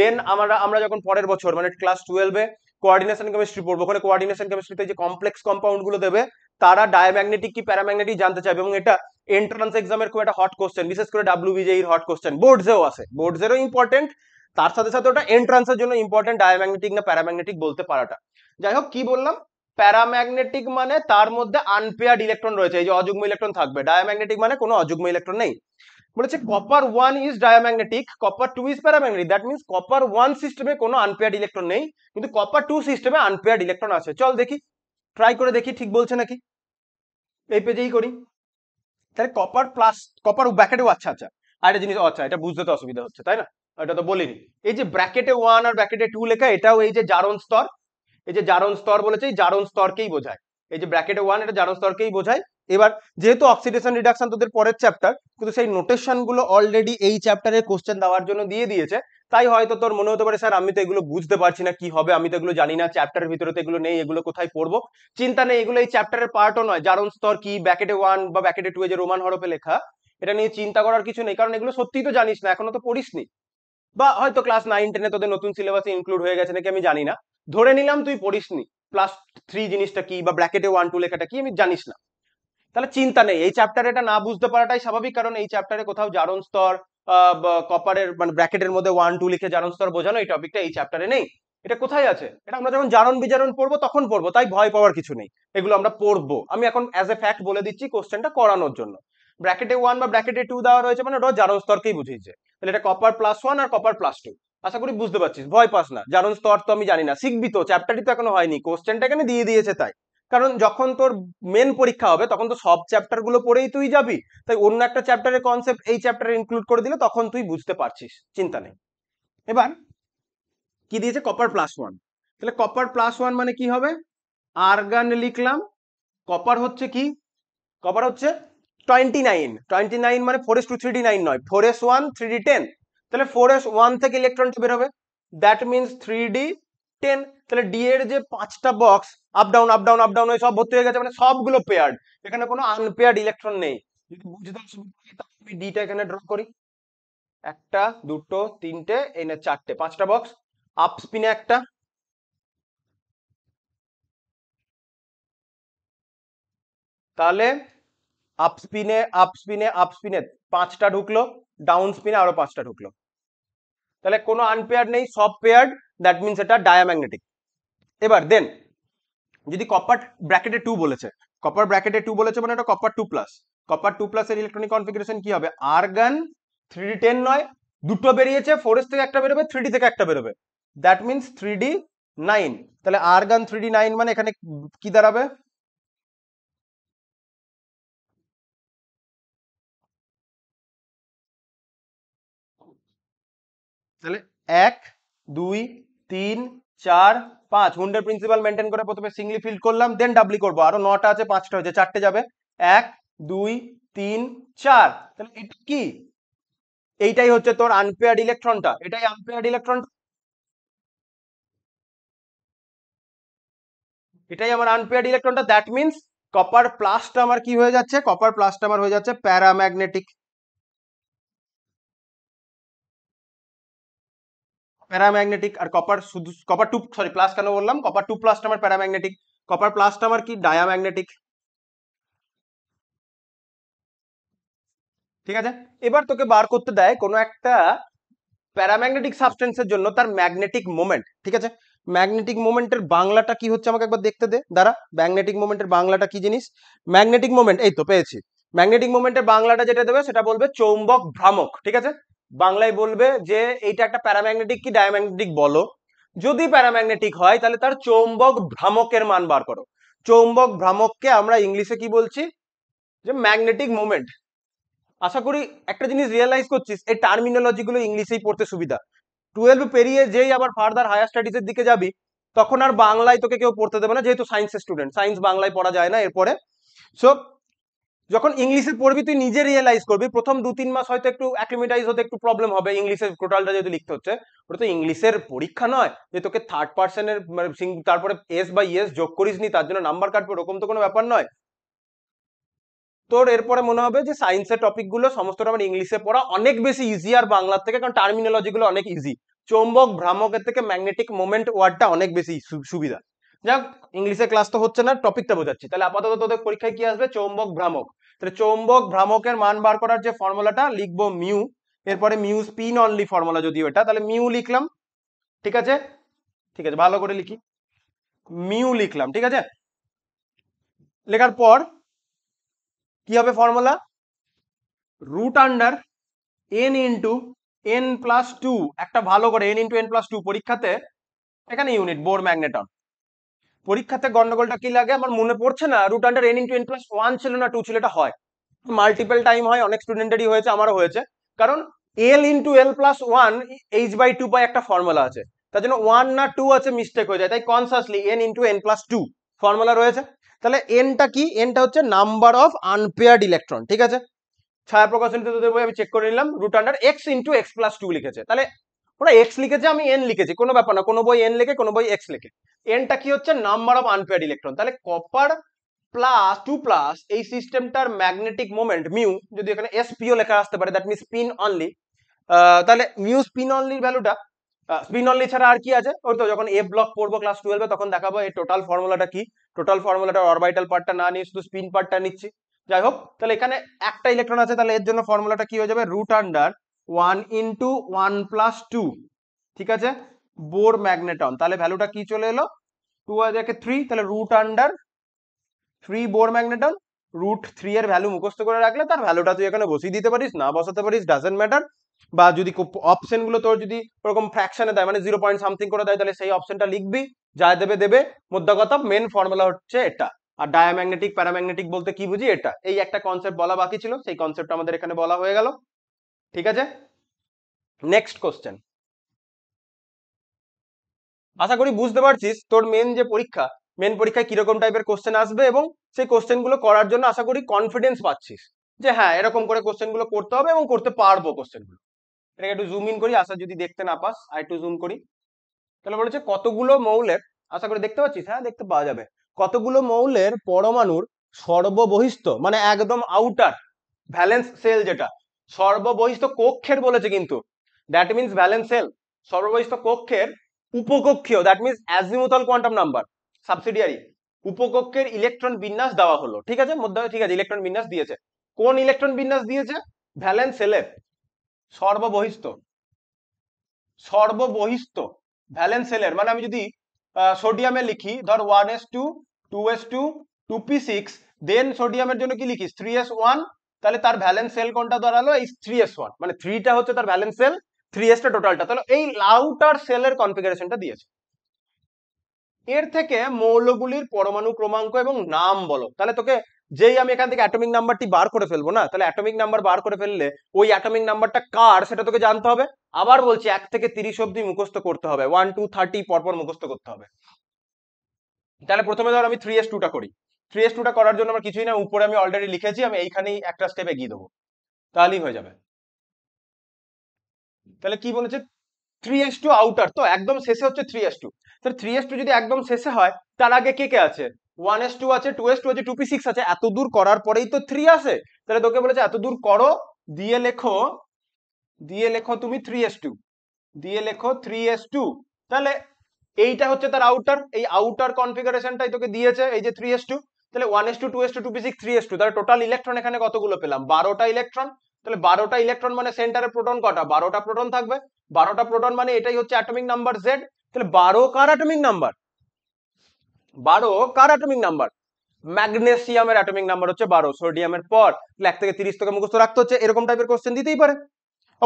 দেন আমরা আমরা যখন পরের বছর মানে ক্লাস টুয়েলভে কোয়ার্ডিনেশন কেমিস্ট্রি পড়বো ওখানে কোয়ার্ডিনেশন কেমিস্ট্রিতে যে কমপ্লেক্স কম্পাউন্ড গুলো দেবে তারা ডায়াম্যাগনেটিক কি প্যারাম্যাগনেটিক জানতে চাইবে এবং এটা এন্ট্রান্স এক্সামের খুব একটা হট কোশ্চেন বিশেষ করে ডাব্লিউবিজেইর হট কোশ্চেন বোর্ডসেও আছে বোর্ডসেরও ইম্পর্টেন্ট তার সাথে সাথে ওটা এন্ট্রান্সের জন্য ইম্পর্টেন্ট ডায়াম্যাগনেটিক না প্যারাম্যাগনেটিক বলতে পারাটা যাই হোক কি বললাম প্যারাম্যাগনেটিক মানে তার মধ্যে আনপেয়ার্ড ইলেকট্রন রয়েছে এই যে অযুগ্ম ইলেকট্রন থাকবে ডায়াম্যাগনেটিক মানে কোনো অযুগ্ম ইলেকট্রন নেই বলেছে copper one is diamagnetic copper two is paramagnetic that means copper one সিস্টেমে কোনো আনপেয়ার্ড ইলেকট্রন নেই কিন্তু কপার টু সিস্টেমে আনপেয়ার্ড ইলেকট্রন আছে চল দেখি ট্রাই করে দেখি ঠিক বলছে নাকি এই পেজেই করি তাহলে কপার প্লাস কপার ব্যাকেটেও আচ্ছা আচ্ছা আর জিনিস আচ্ছা এটা বুঝতে তো অসুবিধা হচ্ছে তাই না এটা তো বলিনি এই যে ব্র্যাকেটে ওয়ান আর ব্র্যাকেটে টু লেখা এটাও এই যে জারণ স্তর এই যে জারণ স্তর বলেছে এই জারণ স্তরকেই বোঝায় এই যে ব্র্যাকেটে ওয়ান এটা জারণ স্তরকেই বোঝায় এবার যেহেতু অক্সিডেশন রিডাকশন তোদের পরের চ্যাপ্টার কিন্তু সেই নোটেশন গুলো অলরেডি এই চ্যাপ্টারে কোশ্চেন দেওয়ার জন্য দিয়ে দিয়েছে তাই হয়তো তোর মনে হতে পারে স্যার আমি তো এগুলো বুঝতে পারছি না কি হবে আমি তো এগুলো জানি না চ্যাপ্টারের ভিতরে তো এগুলো নেই এগুলো কোথায় পড়বো চিন্তা নেই এগুলো এই চ্যাপ্টারের পার্টও নয় জারণ স্তর কি ব্যাকেটে ওয়ান বা ব্যাকেটে টু এ যে রোমান হরফে লেখা এটা নিয়ে চিন্তা করার কিছু নেই কারণ এগুলো সত্যিই তো জানিস না এখনো তো পড়িসনি বা হয়তো ক্লাস নাইন টেনে তোদের নতুন সিলেবাসে ইনক্লুড হয়ে গেছে নাকি আমি জানি না ধরে নিলাম তুই পড়িস নি প্লাস থ্রি জিনিসটা কি বা ব্র্যাকেটে ওয়ান টু লেখাটা কি আমি জানিস না তাহলে চিন্তা নেই এই চ্যাপ্টারে এটা না বুঝতে পারাটাই স্বাভাবিক কারণ এই চ্যাপ্টারে কোথাও জারণ স্তর কপারের মানে ব্র্যাকেটের মধ্যে ওয়ান টু লিখে জারণ স্তর বোঝানো এই টপিকটা এই চ্যাপ্টারে নেই এটা কোথায় আছে এটা আমরা যখন জারণ বিজারণ পড়বো তখন পড়বো তাই ভয় পাওয়ার কিছু নেই এগুলো আমরা পড়বো আমি এখন অ্যাজ এ ফ্যাক্ট বলে দিচ্ছি কোশ্চেনটা করানোর জন্য ব্র্যাকেটে ওয়ান বা ব্র্যাকেটে টু দেওয়া রয়েছে মানে ওটা জারণ স্তরকেই বুঝিয়েছে তাহলে এটা কপার প্লাস ওয়ান আর কপার প্লাস টু আশা করি বুঝতে পারছিস ভয় পাস না জারণ স্তর তো আমি জানি না শিখবি তো চ্যাপ্টারটি তো এখনো হয়নি কোশ্চেনটা এখানে দিয়ে দিয়েছে তাই কারণ যখন তোর মেন পরীক্ষা হবে তখন তো সব চ্যাপ্টারগুলো পড়েই তুই যাবি তাই অন্য একটা চ্যাপ্টারের কনসেপ্ট এই চ্যাপ্টারে ইনক্লুড করে দিলে তখন তুই বুঝতে পারছিস চিন্তা নেই এবার কি দিয়েছে কপার প্লাস ওয়ান তাহলে কপার প্লাস ওয়ান মানে কি হবে আর্গান লিখলাম কপার হচ্ছে কি কপার হচ্ছে টোয়েন্টি নাইন টোয়েন্টি নাইন মানে four S two three D nine নয় four S one three D ten তাহলে ফোর এস ওয়ান থেকে ইলেকট্রনটা বেরোবে that means three D ten তাহলে ডি এর যে পাঁচটা box up down up down down up সব ভর্তি হয়ে গেছে মানে সবগুলো পেয়ার্ড এখানে কোনো আনপেয়ার্ড ইলেকট্রন নেই যদি বুঝতাম আমি ডিটা এখানে ড্র করি একটা দুটো তিনটে এই না চারটে পাঁচটা বক্স আপ স্পিনে একটা তাহলে আপ স্পিনে আপ স্পিনে আপ স্পিনে পাঁচটা ঢুকলো ডাউন স্পিনে আরো পাঁচটা ঢুকলো তাহলে কোনো আনপেয়ার নেই সব পেয়ার্ড দ্যাট মিনস এটা ডায়াম্যাগনেটিক এবার দেন যদি কপার ব্র্যাকেটে টু বলেছে কপার ব্র্যাকেটে টু বলেছে মানে এটা copper two plus copper two প্লাসের ইলেকট্রনিক কনফিগারেশন কি হবে আর্গান থ্রি ডি টেন নয় দুটো বেরিয়েছে ফোর এস থেকে একটা বেরোবে থ্রি ডি থেকে একটা বেরোবে that means three D nine তাহলে আর্গান থ্রি ডি নাইন মানে এখানে কি দাঁড়াবে তাহলে এক দুই তিন চার পাঁচ হুন্ডের প্রিন্সিপাল মেনটেন করে প্রথমে সিঙ্গলি ফিল্ড করলাম দেন ডাবলি করবো আরো নটা আছে পাঁচটা হয়েছে চারটে যাবে এক দুই তিন চার তাহলে এটা কি এইটাই হচ্ছে তোর আনপেয়ার্ড ইলেকট্রনটা এটাই আনপেয়ার্ড ইলেকট্রনটা এটাই আমার আনপেয়ার্ড ইলেকট্রনটা দ্যাট মিনস কপার প্লাসটা আমার কি হয়ে যাচ্ছে কপার প্লাসটা আমার হয়ে যাচ্ছে প্যারাম্যাগনেটিক প্যারাম্যাগনেটিক আর কপার শুধু কপার টু সরি প্লাস কেন বললাম কপার টু প্লাসটা আমার প্যারাম্যাগনেটিক কপার প্লাসটা আমার কি ডায়াম্যাগনেটিক ঠিক আছে এবার তোকে বার করতে দেয় কোনো একটা প্যারাম্যাগনেটিক সাবস্টেন্সের জন্য তার ম্যাগনেটিক মোমেন্ট ঠিক আছে ম্যাগনেটিক মোমেন্টের বাংলাটা কি হচ্ছে আমাকে একবার দেখতে দে দাঁড়া ম্যাগনেটিক মোমেন্টের বাংলাটা কি জিনিস ম্যাগনেটিক মোমেন্ট এই তো পেয়েছি ম্যাগনেটিক মোমেন্টের বাংলাটা যেটা দেবে সেটা বলবে চৌম্বক ভ্রামক ঠিক আছে বাংলায় বলবে যে এইটা একটা প্যারাম্যাগনেটিক কি ডায়াম্যাগনেটিক বলো যদি প্যারাম্যাগনেটিক হয় তাহলে তার চৌম্বক ভ্রামকের মান বার করো চৌম্বক ভ্রামককে আমরা ইংলিশে কি বলছি যে ম্যাগনেটিক মুভমেন্ট আশা করি একটা জিনিস রিয়েলাইজ করছিস এই টার্মিনোলজিগুলো ইংলিশেই পড়তে সুবিধা টুয়েলভ পেরিয়ে যেই আবার ফার্দার হায়ার স্টাডিজের দিকে যাবি তখন আর বাংলায় তোকে কেউ পড়তে দেবে না যেহেতু সায়েন্সের স্টুডেন্ট সায়েন্স বাংলায় পড়া যায় না এরপরে সো যখন ইংলিশে পড়বি তুই নিজে রিয়েলাইজ করবি প্রথম দু তিন মাস হয়তো একটু অ্যাক্লিমেটাইজ হতে একটু প্রবলেম হবে ইংলিশের টোটালটা যেহেতু লিখতে হচ্ছে ওটা তো ইংলিশের পরীক্ষা নয় যে তোকে থার্ড পার্সনের তারপরে এস বা ইয়েস যোগ করিস নি তার জন্য নাম্বার কাটবে ওরকম তো কোনো ব্যাপার নয় তোর এরপরে মনে হবে যে সায়েন্সের টপিকগুলো সমস্তটা আমার মানে ইংলিশে পড়া অনেক বেশি ইজি আর বাংলার থেকে কারণ টার্মিনোলজিগুলো অনেক ইজি চৌম্বক ভ্রামকের থেকে ম্যাগনেটিক মোমেন্ট ওয়ার্ডটা অনেক বেশি সুবিধা যাক ইংলিশে ক্লাস তো হচ্ছে না টপিকটা বোঝাচ্ছি তাহলে আপাতত তোদের পরীক্ষায় কি আসবে চৌম্বক ভ্রামক তাহলে চৌম্বক ভ্রামকের মান বার করার যে ফর্মুলাটা লিখবো মিউ এরপরে মিউ স্পিন অনলি ফর্মুলা যদি ওটা তাহলে মিউ লিখলাম ঠিক আছে ঠিক আছে ভালো করে লিখি মিউ লিখলাম ঠিক আছে লেখার পর কি হবে formula root under N into N plus two একটা ভালো করে n into N plus two পরীক্ষাতে এখানে ইউনিট বোর ম্যাগনেটন পরীক্ষাতে গন্ডগোলটা কি লাগে আমার মনে পড়ছে না root under N into n one ছিল না টু ছিল এটা হয় মাল্টিপল টাইম হয় অনেক স্টুডেন্টেরই হয়েছে আমারও হয়েছে কারণ l into l plus one h by two by একটা ফর্মুলা আছে তার জন্য ওয়ান না টু আছে মিস্টেক হয়ে যায় তাই consciously n into N plus two formula রয়েছে তাহলে এনটা কি এনটা হচ্ছে নাম্বার অফ আনপেয়ার্ড ইলেকট্রন ঠিক আছে ছায়া প্রকাশনীতে তো আমি চেক করে নিলাম root under x into x plus two লিখেছে তাহলে ওরা এক্স লিখেছে আমি এন লিখেছি কোনো ব্যাপার না কোনো বই এন লিখে কোনো বই এক্স লিখে এনটা কি হচ্ছে নাম্বার অফ আনপেয়ার ইলেকট্রন তাহলে কপার প্লাস টু প্লাস এই সিস্টেমটার ম্যাগনেটিক মোমেন্ট মিউ যদি এখানে এস পিও লেখা আসতে পারে দ্যাট মিন স্পিন অনলি তাহলে মিউ স্পিন অনলির ভ্যালুটা স্পিন অনলি ছাড়া আর কি আছে ওই তো যখন এ ব্লক পড়বো ক্লাস টুয়েলভে তখন দেখাবো এই টোটাল ফর্মুলাটা কি টোটাল ফর্মুলাটা অরবাইটাল পার্টটা না নিয়ে শুধু স্পিন পার্টটা নিচ্ছি যাই হোক তাহলে এখানে একটা ইলেকট্রন আছে তাহলে এর জন্য ফর্মুলাটা কি হয়ে যাবে root under one into one plus two ঠিক আছে বোর ম্যাগনেটন তাহলে ভ্যালুটা কি চলে এলো টু আজকে থ্রি তাহলে root under three bohr magneton root three এর ভ্যালু মুখস্ত করে রাখলে তার ভ্যালুটা তুই এখানে বসিয়ে দিতে পারিস না বসাতে পারিস ডাজেন্ট ম্যাটার বা যদি অপশনগুলো তোর যদি ওরকম ফ্র্যাকশনে দেয় মানে জিরো পয়েন্ট সামথিং করে দেয় তাহলে সেই অপশনটা লিখবি যা দেবে দেবে মোদ্দা কথা মেন ফর্মুলা হচ্ছে এটা আর ডায়াম্যাগনেটিক প্যারাম্যাগনেটিক বলতে কি বুঝি এটা এই একটা কনসেপ্ট বলা বাকি ছিল সেই কনসেপ্ট আমাদের এখানে বলা হয়ে গেল ঠিক আছে নেক্সট কোশ্চেন আশা করি বুঝতে পারছিস তোর মেন যে পরীক্ষা মেন পরীক্ষায় কিরকম টাইপের কোশ্চেন আসবে এবং সেই কোশ্চেনগুলো করার জন্য আশা করি কনফিডেন্স পাচ্ছিস যে হ্যাঁ এরকম করে কোশ্চেনগুলো করতে হবে এবং করতে পারবো কোশ্চেনগুলো এটাকে একটু জুম ইন করি আশা যদি দেখতে না পাস আর একটু জুম করি তাহলে বলেছে কতগুলো মৌলের আশা করি দেখতে পাচ্ছিস হ্যাঁ দেখতে পাওয়া যাবে কতগুলো মৌলের পরমাণুর সর্ববহিষ্ঠ মানে একদম আউটার ভ্যালেন্স সেল যেটা সর্ববহিষ্ঠ কক্ষের বলেছে কিন্তু দ্যাট মিনস ব্যালেন্স সেল সর্ববহিষ্ঠ কক্ষের উপকক্ষীয় that means azimuthal quantum number subsidiary উপকক্ষের ইলেকট্রন বিন্যাস দেওয়া হলো ঠিক আছে মধ্যে ঠিক আছে ইলেকট্রন বিন্যাস দিয়েছে কোন ইলেকট্রন বিন্যাস দিয়েছে ভ্যালেন্স সেলের সর্ববহিষ্ঠ সর্ববহিষ্ঠ ভ্যালেন্স সেলের মানে আমি যদি সোডিয়ামে লিখি ধর one S two two S two two P six then সোডিয়ামের জন্য কি লিখিস থ্রি এস ওয়ান তাহলে তার ভ্যালেন্স সেল কোনটা দাঁড়ালো এই থ্রি এস ওয়ান মানে থ্রিটা হচ্ছে তার ভ্যালেন্স সেল থ্রি এসটা টোটালটা তাহলে এই লাউটার সেলের কনফিগারেশনটা দিয়েছে এর থেকে মৌলগুলির পরমাণু ক্রমাঙ্ক এবং নাম বলো তাহলে তোকে যেই আমি এখান থেকে অ্যাটমিক নাম্বারটি বার করে ফেলবো না তাহলে অ্যাটমিক নাম্বার বার করে ফেললে ওই অ্যাটমিক নাম্বারটা কার সেটা তোকে জানতে হবে আবার বলছি এক থেকে তিরিশ অব্দি মুখস্থ করতে হবে ওয়ান টু থার্টি পরপর মুখস্থ করতে হবে তাহলে প্রথমে ধর আমি থ্রি এস টুটা করি থ্রি এস টুটা করার জন্য আমার কিছুই না উপরে আমি অলরেডি লিখেছি আমি এইখানেই একটা স্টেপ এগিয়ে দেবো তাহলেই হয়ে যাবে তাহলে কি বলেছে থ্রি এস টু আউটার তো একদম শেষে হচ্ছে থ্রি এস টু তাহলে থ্রি এস টু যদি একদম শেষে হয় তার আগে কে কে আছে ওয়ান এস টু আছে টু এস টু আছে টু পি সিক্স আছে এত দূর করার পরেই তো থ্রি আসে তাহলে তোকে বলেছে এত দূর করো দিয়ে লেখো দিয়ে লেখো তুমি থ্রি এস টু দিয়ে লেখো থ্রি এস টু তাহলে এইটা হচ্ছে তার আউটার এই আউটার কনফিগারেশনটাই তোকে দিয়েছে এই যে থ্রি এস টু তাহলে one S two two S two two p three S two তাহলে টোটাল ইলেকট্রন এখানে কতগুলো পেলাম বারোটা ইলেকট্রন তাহলে বারোটা ইলেকট্রন মানে সেন্টারে প্রোটন কটা বারোটা প্রোটন থাকবে বারোটা প্রোটন মানে এটাই হচ্ছে অ্যাটমিক নাম্বার জেড তাহলে বারো কার অ্যাটমিক নাম্বার বারো কার অ্যাটমিক নাম্বার ম্যাগনেসিয়ামের অ্যাটমিক নাম্বার হচ্ছে বারো সোডিয়ামের পর এক থেকে তিরিশ থেকে মুখস্থ রাখতে হচ্ছে এরকম টাইপের কোশ্চেন দিতেই পারে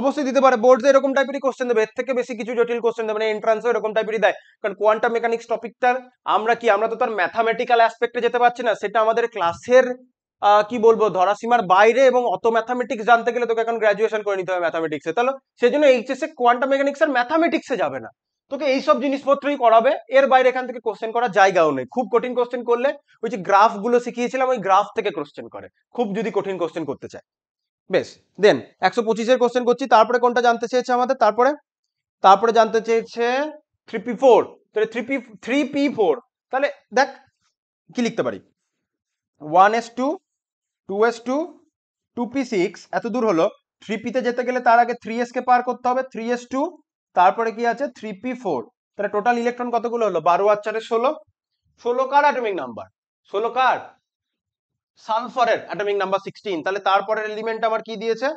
অবশ্যই দিতে পারে বোর্ডস এরকম টাইপেরই কোশ্চেন দেবে এর থেকে বেশি কিছু জটিল কোশ্চেন দেবে মানে এন্ট্রান্সও এরকম টাইপেরই দেয় কারণ কোয়ান্টাম মেকানিক্স টপিকটার আমরা কি আমরা তো তার ম্যাথামেটিক্যাল অ্যাসপেক্টে যেতে পারছি না সেটা আমাদের ক্লাসের কি বলবো ধরাসীমার বাইরে এবং অত ম্যাথামেটিক্স জানতে গেলে তোকে এখন গ্রাজুয়েশন করে নিতে হবে ম্যাথামেটিক্সে তাহলে সেই জন্য এইচএসএ কোয়ান্টাম মেকানিক্স আর ম্যাথামেটিক্সে যাবে না তোকে এইসব জিনিসপত্রই করাবে এর বাইরে এখান থেকে কোশ্চেন করার জায়গাও নেই খুব কঠিন কোশ্চেন করলে ওই যে গ্রাফগুলো শিখিয়েছিলাম ওই গ্রাফ থেকে কোশ্চেন করে খুব যদি কঠিন কোশ্চেন করতে চায় বেশ দেন একশো পঁচিশের কোশ্চেন করছি তারপরে কোনটা জানতে চেয়েছে আমাদের তারপরে তারপরে জানতে চেয়েছে থ্রি পি ফোর তাহলে three P three p four তাহলে দেখ কি লিখতে পারি one S two two S two two P six এত দূর হলো থ্রি পিতে যেতে গেলে তার আগে থ্রি এসকে পার করতে হবে থ্রি এস টু তারপরে কি আছে থ্রি পি ফোর তাহলে টোটাল ইলেকট্রন কতগুলো হলো বারো আর চারে ষোলো ষোলো কার অ্যাটমিক নাম্বার ষোলো কার সালফারের অ্যাটমিক নাম্বার সিক্সটিন তাহলে তারপরের এলিমেন্ট আমার কি দিয়েছে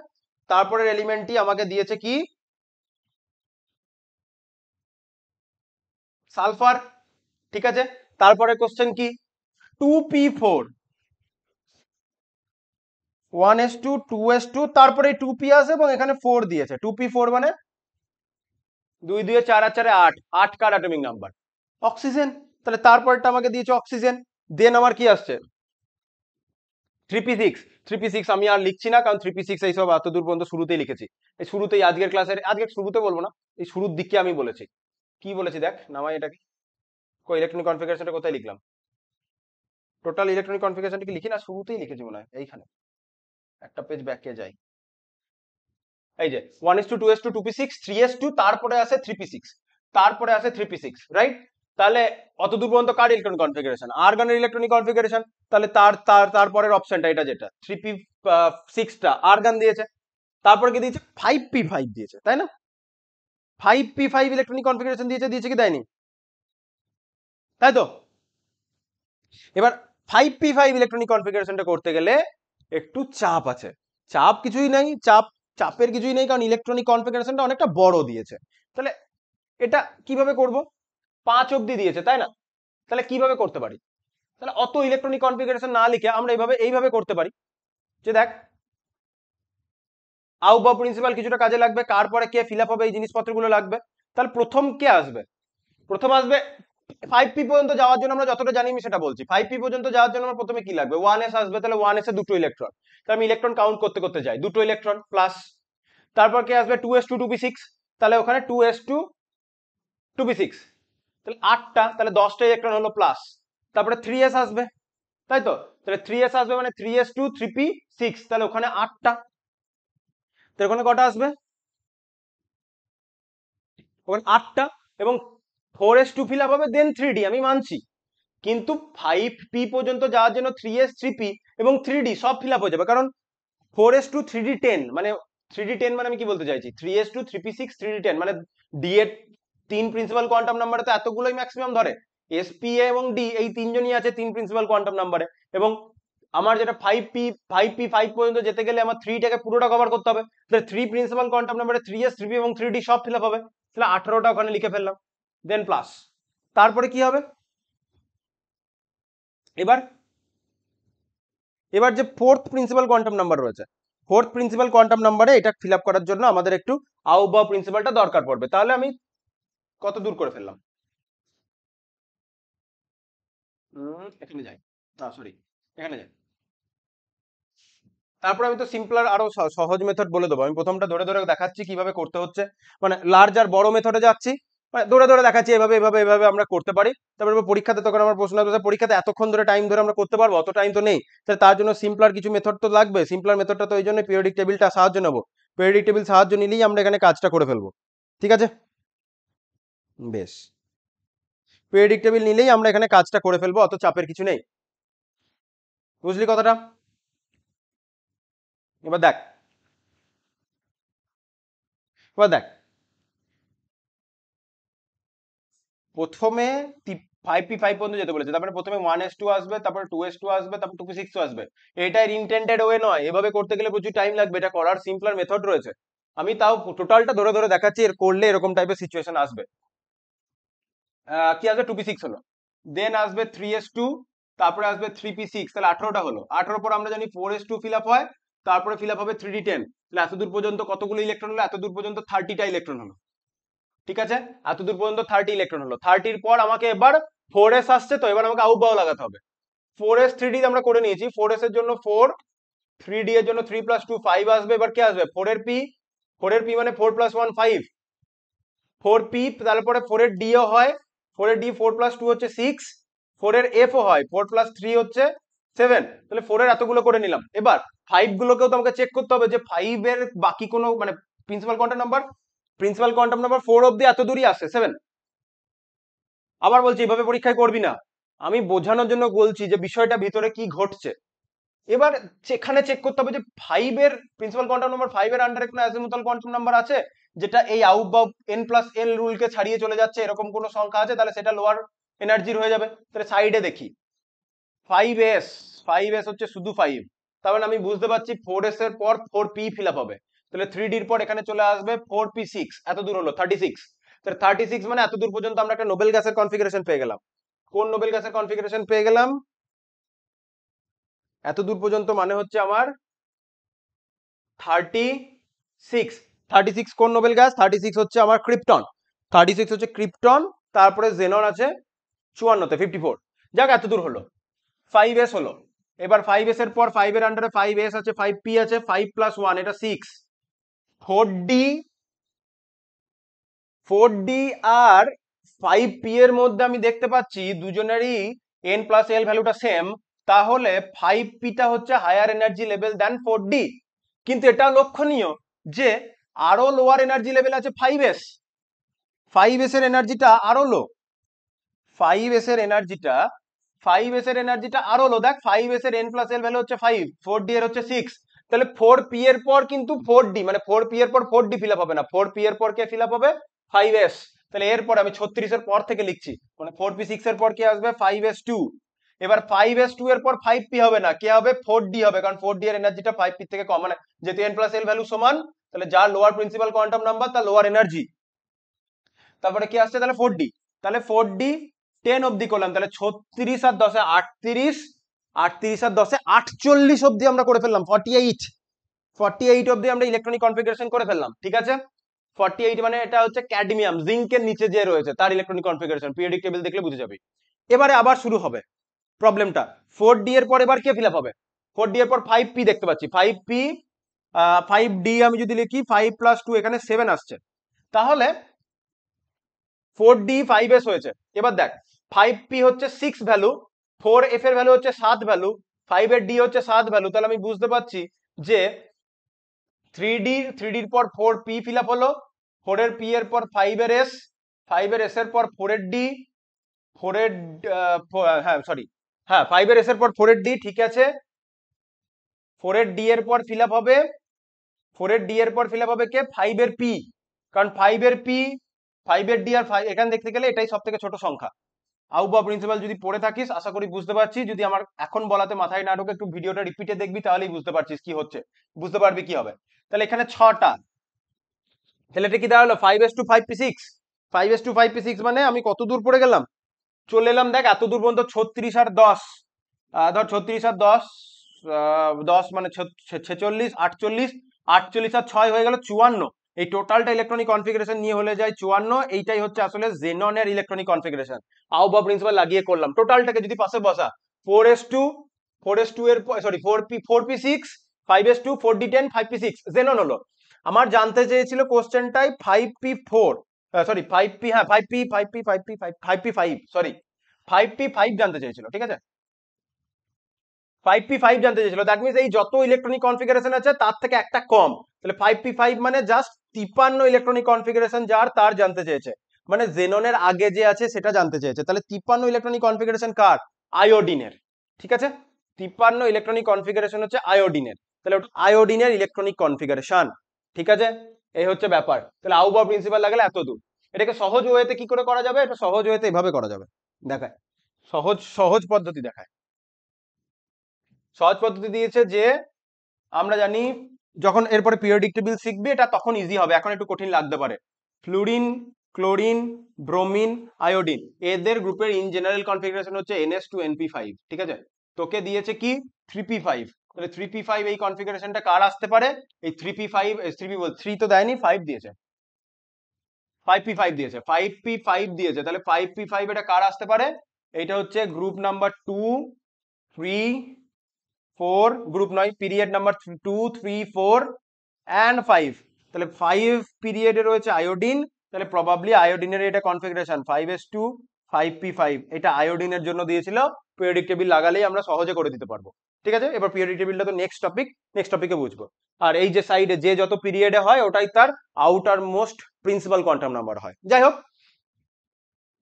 তারপরের এলিমেন্টটি আমাকে দিয়েছে কি সালফার ঠিক আছে তারপরে কোশ্চেন কি two p four one S two two S two তারপরে টু পি আছে এবং এখানে ফোর দিয়েছে টু পি ফোর মানে দুই দুই চার আর চারে আট আট কার অ্যাটমিক নাম্বার অক্সিজেন তাহলে তারপরটা আমাকে দিয়েছে অক্সিজেন দেন আমার কি আসছে থ্রিপি সিক্স থ্রিপি সিক্স আমি আর লিখছি না কারণ থ্রিপি সিক্স এইসব এত দূর পর্যন্ত শুরুতেই লিখেছি এই শুরুতেই আজকের ক্লাসের আজকে শুরুতে বলবো না এই শুরুর দিকে আমি বলেছি কি বলেছি দেখ নামাই এটাকে ইলেকট্রনিক কনফিগারেশনটা কোথায় লিখলাম টোটাল ইলেকট্রনিক কনফিগারেশনটা কি লিখি না শুরুতেই লিখেছি মনে হয় এইখানে একটা পেজ ব্যাকে যাই এই যে one S two two S two two P six three S two তারপরে আসে থ্রি পি সিক্স তারপরে আসে থ্রি পি সিক্স রাইট তাহলে অত দূর পর্যন্ত কার ইলেকট্রনিক কনফিগারেশন আর গানের ইলেকট্রনিক কনফিগারেশন তাহলে তার তার তারপরের অপশনটা এটা যেটা থ্রি পি সিক্সটা আর গান দিয়েছে তারপরে কি দিয়েছে ফাইভ পি ফাইভ দিয়েছে তাই না five P five electronic configuration দিয়েছে দিয়েছে কি দেয়নি তাই তো এবার ফাইভ পি ফাইভ ইলেকট্রনিক কনফিগারেশনটা করতে গেলে একটু চাপ আছে চাপ কিছুই নাই চাপ চাপের কিছুই নেই কারণ ইলেকট্রনিক কনফিগারেশনটা অনেকটা বড় দিয়েছে তাহলে এটা কিভাবে করব পাঁচ অব্দি দিয়েছে তাই না তাহলে কিভাবে করতে পারি তাহলে অত ইলেকট্রনিক কনফিগারেশন না লিখে আমরা এইভাবে এইভাবে করতে পারি যে দেখ আউব বা প্রিন্সিপাল কিছুটা কাজে লাগবে কার পরে কে ফিল হবে এই জিনিসপত্রগুলো লাগবে তাহলে প্রথম কে আসবে প্রথম আসবে ফাইভ পি পর্যন্ত যাওয়ার জন্য আমরা যতটা জানি আমি সেটা বলছি ফাইভ পি পর্যন্ত যাওয়ার জন্য আমার প্রথমে কি লাগবে ওয়ান এস আসবে তাহলে ওয়ান এসে দুটো ইলেকট্রন তাহলে আমি ইলেকট্রন কাউন্ট করতে করতে যাই দুটো ইলেকট্রন প্লাস তারপর কে আসবে two S two two p six তাহলে ওখানে two S two two p six তাহলে আটটা তাহলে দশটা ইলেকট্রন হলো প্লাস তারপরে থ্রি এস আসবে তাই তো তাহলে থ্রি এস আসবে মানে three S two three P six তাহলে ওখানে আটটা তাহলে ওখানে কটা আসবে ওখানে আটটা এবং four S two fill up হবে দেন থ্রি ডি আমি মানছি কিন্তু ফাইভ পি পর্যন্ত যাওয়ার জন্য থ্রি এস থ্রি পি এবং থ্রি ডি সব ফিল আপ হয়ে যাবে কারণ four S two three D ten মানে থ্রি ডি টেন মানে আমি কি বলতে চাইছি three S two three P six three D ten মানে ডি এর তিন প্রিন্সিপাল কোয়ান্টাম নাম্বারে তো এতগুলোই ম্যাক্সিমাম ধরে এস পি এ এবং ডি এই তিনজনই আছে তিন প্রিন্সিপাল কোয়ান্টাম নাম্বারে এবং আমার যেটা five P five P five পর্যন্ত যেতে গেলে আমার থ্রিটাকে পুরোটা কভার করতে হবে তাহলে থ্রি প্রিন্সিপাল কোয়ান্টাম নাম্বারে থ্রি এস থ্রি পি এবং থ্রি ডি সব ফিল আপ হবে তাহলে আঠারোটা ওখানে লিখে ফেললাম দেন প্লাস তারপরে কি হবে এবার এবার যে ফোর্থ প্রিন্সিপাল কোয়ান্টাম নাম্বার রয়েছে ফোর্থ প্রিন্সিপাল কোয়ান্টাম নাম্বারে এটা ফিল করার জন্য আমাদের একটু আউবা প্রিন্সিপালটা দরকার পড়বে তাহলে আমি কত দূর করে ফেললাম এখানে যাই না সরি এখানে যাই তারপর আমি তো সিম্পলার আরো সহজ মেথড বলে দেবো আমি প্রথমটা ধরে ধরে দেখাচ্ছি কিভাবে করতে হচ্ছে মানে লার্জ আর বড় মেথডে যাচ্ছি মানে ধরে ধরে দেখাচ্ছি এভাবে এভাবে এভাবে আমরা করতে পারি তারপরে পরীক্ষাতে তখন আমার প্রশ্ন আসবে পরীক্ষাতে এতক্ষণ ধরে টাইম ধরে আমরা করতে পারবো অত টাইম তো নেই তাহলে তার জন্য সিম্পলার কিছু মেথড তো লাগবে সিম্পলার মেথডটা তো ওই জন্য পিরিয়ডিক টেবিলটা সাহায্য নেবো পিরিয়ডিক টেবিল সাহায্য নিলেই আমরা এখানে কাজটা করে ফেলবো ঠিক আছে বেশ প্রেডিক্টেবিল নিলেই আমরা এখানে কাজটা করে ফেলবো অত চাপের কিছু নেই বুঝলি কথাটা এবার দেখ এবার দেখ প্রথমে ফাইভ পি ফাইভ পর্যন্ত যেতে বলেছে তারপরে মানে প্রথমে ওয়ান এস টু আসবে তারপরে টু এস টু আসবে তারপর টু সিক্স টু আসবে এটাই ইন্টেন্টেড ওয়ে নয় এভাবে করতে গেলে প্রচুর টাইম লাগবে এটা করার সিম্পলার মেথড রয়েছে আমি তাও টোটালটা ধরে ধরে দেখাচ্ছি এর করলে এরকম টাইপের সিচুয়েশন আসবে কি আসবে টু পি সিক্স হলো দেন আসবে থ্রি এস টু তারপরে আসবে থ্রি পি সিক্স তাহলে আঠারোটা হলো আঠারো পর আমরা জানি four S two fill up হয় তারপরে ফিল আপ হবে থ্রি ডি টেন তাহলে এতদূর পর্যন্ত কতগুলো ইলেকট্রন হলো এতদূর পর্যন্ত থার্টিটা ইলেকট্রন হলো ঠিক আছে এতদূর পর্যন্ত থার্টি ইলেকট্রন হলো থার্টির পর আমাকে এবার ফোর এস আসছে তো এবার আমাকে আউট বাউ লাগাতে হবে ফোর এস থ্রি ডি আমরা করে নিয়েছি ফোর এস এর জন্য ফোর থ্রি ডি এর জন্য থ্রি প্লাস টু ফাইভ আসবে এবার কে আসবে ফোর এর পি ফোর এর পি মানে four plus one five four p তারপরে ফোর এর ডিও হয় ফোর এর ডি ফোর প্লাস টু হচ্ছে সিক্স ফোর ফোরের এফও হয় ফোর প্লাস থ্রি হচ্ছে সেভেন তাহলে ফোর এর এতগুলো করে নিলাম এবার ফাইভ গুলোকেও তোমাকে চেক করতে হবে যে ফাইভ এর বাকি কোনো মানে principal quantum number principal quantum number four অব্দি এত দূরই আসে সেভেন আবার বলছি এভাবে পরীক্ষায় করবি না আমি বোঝানোর জন্য বলছি যে বিষয়টা ভিতরে কি ঘটছে এবার সেখানে চেক করতে হবে যে ফাইভ এর প্রিন্সিপাল কোয়ান্টাম নাম্বার ফাইভ এর আন্ডারে কোনো অ্যাজিমুথাল কোয়ান্টাম নাম্বার আছে যেটা এই আউট বা এন প্লাস এল রুলকে ছাড়িয়ে চলে যাচ্ছে এরকম কোনো সংখ্যা আছে তাহলে সেটা লোয়ার এনার্জির হয়ে যাবে তাহলে সাইডে দেখি ফাইভ এস ফাইভ এস হচ্ছে শুধু ফাইভ তারপরে মানে আমি বুঝতে পারছি ফোর এস এর পর ফোর পি ফিল আপ হবে তাহলে থ্রি ডির পর এখানে চলে আসবে ফোর পি সিক্স এত দূর হলো থার্টি সিক্স তাহলে থার্টি সিক্স মানে এত দূর পর্যন্ত আমরা একটা নোবেল গ্যাসের কনফিগারেশন পেয়ে গেলাম কোন নোবেল গ্যাসের কনফিগারেশন পেয়ে গেলাম এত দূর পর্যন্ত মানে হচ্ছে আমার থার্টি সিক্স থার্টি সিক্স কোন নোবেল গ্যাস থার্টি সিক্স হচ্ছে আমার ক্রিপ্টন থার্টি সিক্স হচ্ছে ক্রিপ্টন তারপরে জেনন আছে চুয়ান্নতে ফিফটি ফোর যাক এত দূর হলো ফাইভ এস হলো এবার ফাইভ এস এর পর ফাইভ এর আন্ডারে ফাইভ এস আছে ফাইভ পি আছে ফাইভ প্লাস ওয়ান এটা six four D four d আর ফাইভ পি এর মধ্যে আমি দেখতে পাচ্ছি দুজনেরই এন প্লাস এল ভ্যালুটা সেম তাহলে ফাইভ পিটা হচ্ছে higher energy level than four D কিন্তু এটা লক্ষণীয় যে আরো লোয়ার এনার্জি লেভেল আছে ফাইভ এস ফাইভ এস এর এনার্জিটা আরো লো ফাইভ এস এর এনার্জিটা ফাইভ এস এর এনার্জিটা আরো লো দেখ ফাইভ এস এর এন প্লাস এল ভ্যালু হচ্ছে ফাইভ ফোর ডি এর হচ্ছে সিক্স তাহলে ফোর পি এর পর কিন্তু ফোর ডি মানে ফোর পি এর পর ফোর ডি ফিল আপ হবে না ফোর পি এর পর কে ফিল আপ হবে ফাইভ এস তাহলে এরপর আমি ছত্রিশের পর থেকে লিখছি মানে ফোর পি সিক্স এর পর কে আসবে ফাইভ এস টু এবার ফাইভ এস টু এর পর ফাইভ পি হবে না কে হবে ফোর ডি হবে কারণ ফোর ডি এর এনার্জিটা ফাইভ পি থেকে কম মানে যেহেতু এন প্লাস এল ভ্যালু সমান তাহলে যার লোয়ার প্রিন্সিপাল কোয়ান্টাম নাম্বার তার লোয়ার এনার্জি তারপরে কি আসছে তাহলে ফোর তাহলে ফোর ডি টেন অবধি করলাম তাহলে ছত্রিশ আর দশে আটত্রিশ আটত্রিশ আর দশে আটচল্লিশ অব্দি আমরা করে ফেললাম ফর্টি এইট ফর্টি এইট অবধি আমরা ইলেকট্রনিক কনফিগারেশন করে ফেললাম ঠিক আছে ফর্টি এইট মানে এটা হচ্ছে ক্যাডমিয়াম জিঙ্কের নিচে যে রয়েছে তার ইলেকট্রনিক কনফিগারেশন পিরিয়ডিক টেবিল দেখলে বুঝে যাবে এবারে আবার শুরু হবে প্রবলেমটা ফোর ডি এর পর এবার কে ফিল হবে ফোর ডি এর পর ফাইভ পি দেখতে পাচ্ছি ফাইভ পি ফাইভ ডি আমি যদি লিখি ফাইভ প্লাস টু এখানে সেভেন আসছে তাহলে ফোর ডি ফাইভ এস হয়েছে এবার দেখ ফাইভ পি হচ্ছে সিক্স ভ্যালু ফোর এফ এর ভ্যালু হচ্ছে সাত ভ্যালু ফাইভ এর ডি হচ্ছে সাত ভ্যালু তাহলে আমি বুঝতে পারছি যে থ্রি ডি থ্রি ডির পর ফোর পি ফিল আপ হলো ফোর এর পি এর পর ফাইভ এর এস ফাইভ এর এস এর পর ফোর এর ডি ফোর এর হ্যাঁ সরি হ্যাঁ ফাইভ এর এস এর পর ফোর এর ডি ঠিক আছে ফোর এর ডি এর পর ফিল হবে ফোর এর ডি এর পর ফিল হবে কে ফাইভ এর পি কারণ ফাইভ এর পি ফাইভ এর ডি আর এখানে দেখতে গেলে এটাই সব থেকে ছোট সংখ্যা আউবা প্রিন্সিপাল যদি পড়ে থাকিস আশা করি বুঝতে পারছি যদি আমার এখন বলাতে মাথায় না ঢোকে একটু ভিডিওটা রিপিটে দেখবি তাহলেই বুঝতে পারছিস কি হচ্ছে বুঝতে পারবি কি হবে তাহলে এখানে ছটা তাহলে এটা কি দাঁড়ালো five S two five P six five S two five P six মানে আমি কত দূর পড়ে গেলাম চলে এলাম দেখ এত দূর পর্যন্ত ছত্রিশ আর দশ ধর ছত্রিশ আর দশ দশ মানে ছেচল্লিশ আটচল্লিশ আটচল্লিশ আর ছয় হয়ে গেল চুয়ান্ন এই টোটালটা ইলেকট্রনিক কনফিগারেশন নিয়ে হলে যায় চুয়ান্ন এইটাই হচ্ছে আসলে জেননের ইলেকট্রনিক কনফিগারেশন আও বা প্রিন্সিপাল লাগিয়ে করলাম টোটালটাকে যদি পাশে বসা four S two four S two এর sorry four P four P six five S two four D ten five P six xenon হলো আমার জানতে চেয়েছিল কোশ্চেনটাই five P four sorry five P হ্যাঁ five P five P five P five five P five sorry five P five জানতে চেয়েছিল ঠিক আছে ফাইভ পি ফাইভ জানতে চেয়েছিল দ্যাট মিনস এই যত ইলেকট্রনিক কনফিগারেশন আছে তার থেকে একটা কম তাহলে ফাইভ পি ফাইভ মানে জাস্ট তিপান্ন ইলেকট্রনিক কনফিগারেশন যার তার জানতে চেয়েছে মানে জেননের আগে যে আছে সেটা জানতে চেয়েছে তাহলে তিপান্ন ইলেকট্রনিক কনফিগারেশন কার আয়োডিনের ঠিক আছে তিপান্ন ইলেকট্রনিক কনফিগারেশন হচ্ছে আয়োডিনের তাহলে আয়োডিনের ইলেকট্রনিক কনফিগারেশন ঠিক আছে এই হচ্ছে ব্যাপার তাহলে আউবা প্রিন্সিপাল লাগালে এত দূর এটাকে সহজ ওয়েতে কি করে করা যাবে এটা সহজ ওয়েতে এভাবে করা যাবে দেখায় সহজ সহজ পদ্ধতি দেখায় সহজ পদ্ধতি দিয়েছে যে আমরা জানি যখন এরপরে পিরিয়ডিক টেবিল শিখবে এটা তখন ইজি হবে এখন একটু কঠিন লাগতে পারে ফ্লুরিন ক্লোরিন ব্রোমিন আয়োডিন এদের গ্রুপের ইন জেনারেল কনফিগারেশন হচ্ছে এনএস টু এনপি ফাইভ ঠিক আছে তোকে দিয়েছে কি থ্রি পি ফাইভ তাহলে থ্রি পি ফাইভ এই কনফিগারেশনটা কার আসতে পারে এই three P five three P বল থ্রি তো দেয়নি ফাইভ দিয়েছে ফাইভ পি ফাইভ দিয়েছে ফাইভ পি ফাইভ দিয়েছে তাহলে ফাইভ পি ফাইভ এটা কার আসতে পারে এটা হচ্ছে group number two three four group নয় period number two three four and five তাহলে ফাইভ পিরিয়ডে রয়েছে আয়োডিন তাহলে প্রবাবলি আয়োডিনের এটা configuration five S two five P five এটা আয়োডিনের জন্য দিয়েছিল পিরিয়ডিক টেবিল লাগালেই আমরা সহজে করে দিতে পারবো ঠিক আছে এবার পিরিয়ডিক টেবিলটা তো নেক্সট টপিক নেক্সট টপিকে বুঝবো আর এই যে সাইডে যে যত পিরিয়ডে হয় ওটাই তার outermost principal quantum number হয় যাই হোক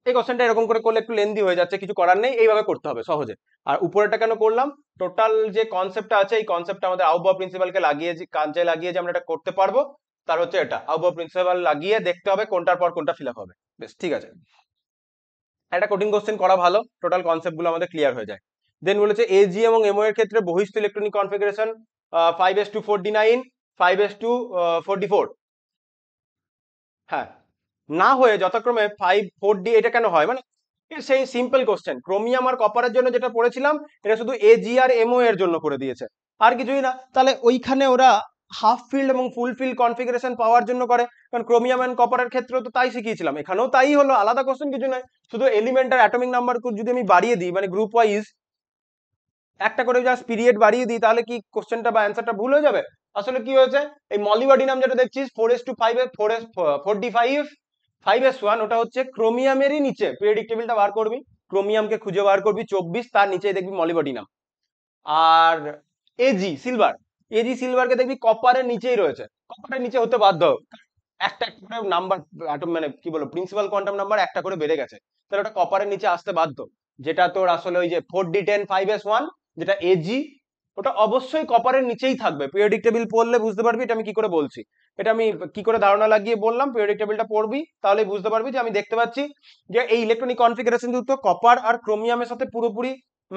এই কোশ্চেনটা এরকম করে করলে একটু লেন্দি হয়ে যাচ্ছে কিছু করার নেই এইভাবে করতে হবে সহজে আর উপরেটা কেন করলাম টোটাল যে কনসেপ্টটা আছে এই কনসেপ্টটা আমাদের আউবা প্রিন্সিপালকে লাগিয়ে যে কাঞ্চে লাগিয়ে যে আমরা এটা করতে পারবো তার হচ্ছে এটা আউবা প্রিন্সিপাল লাগিয়ে দেখতে হবে কোনটার পর কোনটা ফিল আপ হবে বেশ ঠিক আছে একটা কোডিং কোশ্চেন করা ভালো টোটাল কনসেপ্টগুলো আমাদের ক্লিয়ার হয়ে যায় দেন বলেছে এজি এবং এমও এর ক্ষেত্রে বহিষ্ঠ electronic configuration five S two four D nine five S two four D four হ্যাঁ না হয়ে যথাক্রমে ফাইভ ফোর ডি এটা কেন হয় মানে সেই সিম্পল কোশ্চেন ক্রোমিয়াম আর কপারের জন্য যেটা পড়েছিলাম এটা শুধু এজি আর এমও এর জন্য করে দিয়েছে আর কিছুই না তাহলে ওইখানে ওরা হাফ ফিল্ড এবং ফুল ফিল্ড কনফিগারেশন পাওয়ার জন্য করে কারণ ক্রোমিয়াম অ্যান্ড কপারের ক্ষেত্রেও তো তাই শিখিয়েছিলাম এখানেও তাই হলো আলাদা কোশ্চেন কিছু নয় শুধু এলিমেন্ট আর অ্যাটমিক নাম্বার যদি আমি বাড়িয়ে দিই মানে গ্রুপ ওয়াইজ একটা করে জাস্ট পিরিয়ড বাড়িয়ে দিই তাহলে কি কোশ্চেনটা বা অ্যান্সারটা ভুল হয়ে যাবে আসলে কি হয়েছে এই মলিবাডি নাম যেটা দেখছিস four S two five four S four D five five ওটা হচ্ছে ক্রোমিয়ামেরই নিচে পিরিয়ডিক বার করবি ক্রোমিয়ামকে খুঁজে বার করবি চব্বিশ তার নিচে দেখবি মলিবডিনাম আর এজি সিলভার এজি সিলভারকে দেখবি কপারের নিচেই রয়েছে কপারের নিচে হতে বাধ্য একটা একটা করে নাম্বার মানে কি বলবো প্রিন্সিপাল কোয়ান্টাম নাম্বার একটা করে বেড়ে গেছে তাহলে ওটা কপারের নিচে আসতে বাধ্য যেটা তোর আসলে ওই যে four D ten five S one যেটা এজি ওটা অবশ্যই কপারের নিচেই থাকবে পিরিয়ডিক টেবিল পড়লে বুঝতে পারবি এটা আমি কি করে বলছি এটা আমি কি করে ধারণা লাগিয়ে বললাম পিরিয়ডিক টেবিলটা পড়বি তাহলে বুঝতে পারবি যে আমি দেখতে পাচ্ছি যে এই ইলেকট্রনিক কনফিগারেশন যুক্ত কপার আর ক্রোমিয়ামের সাথে পুরোপুরি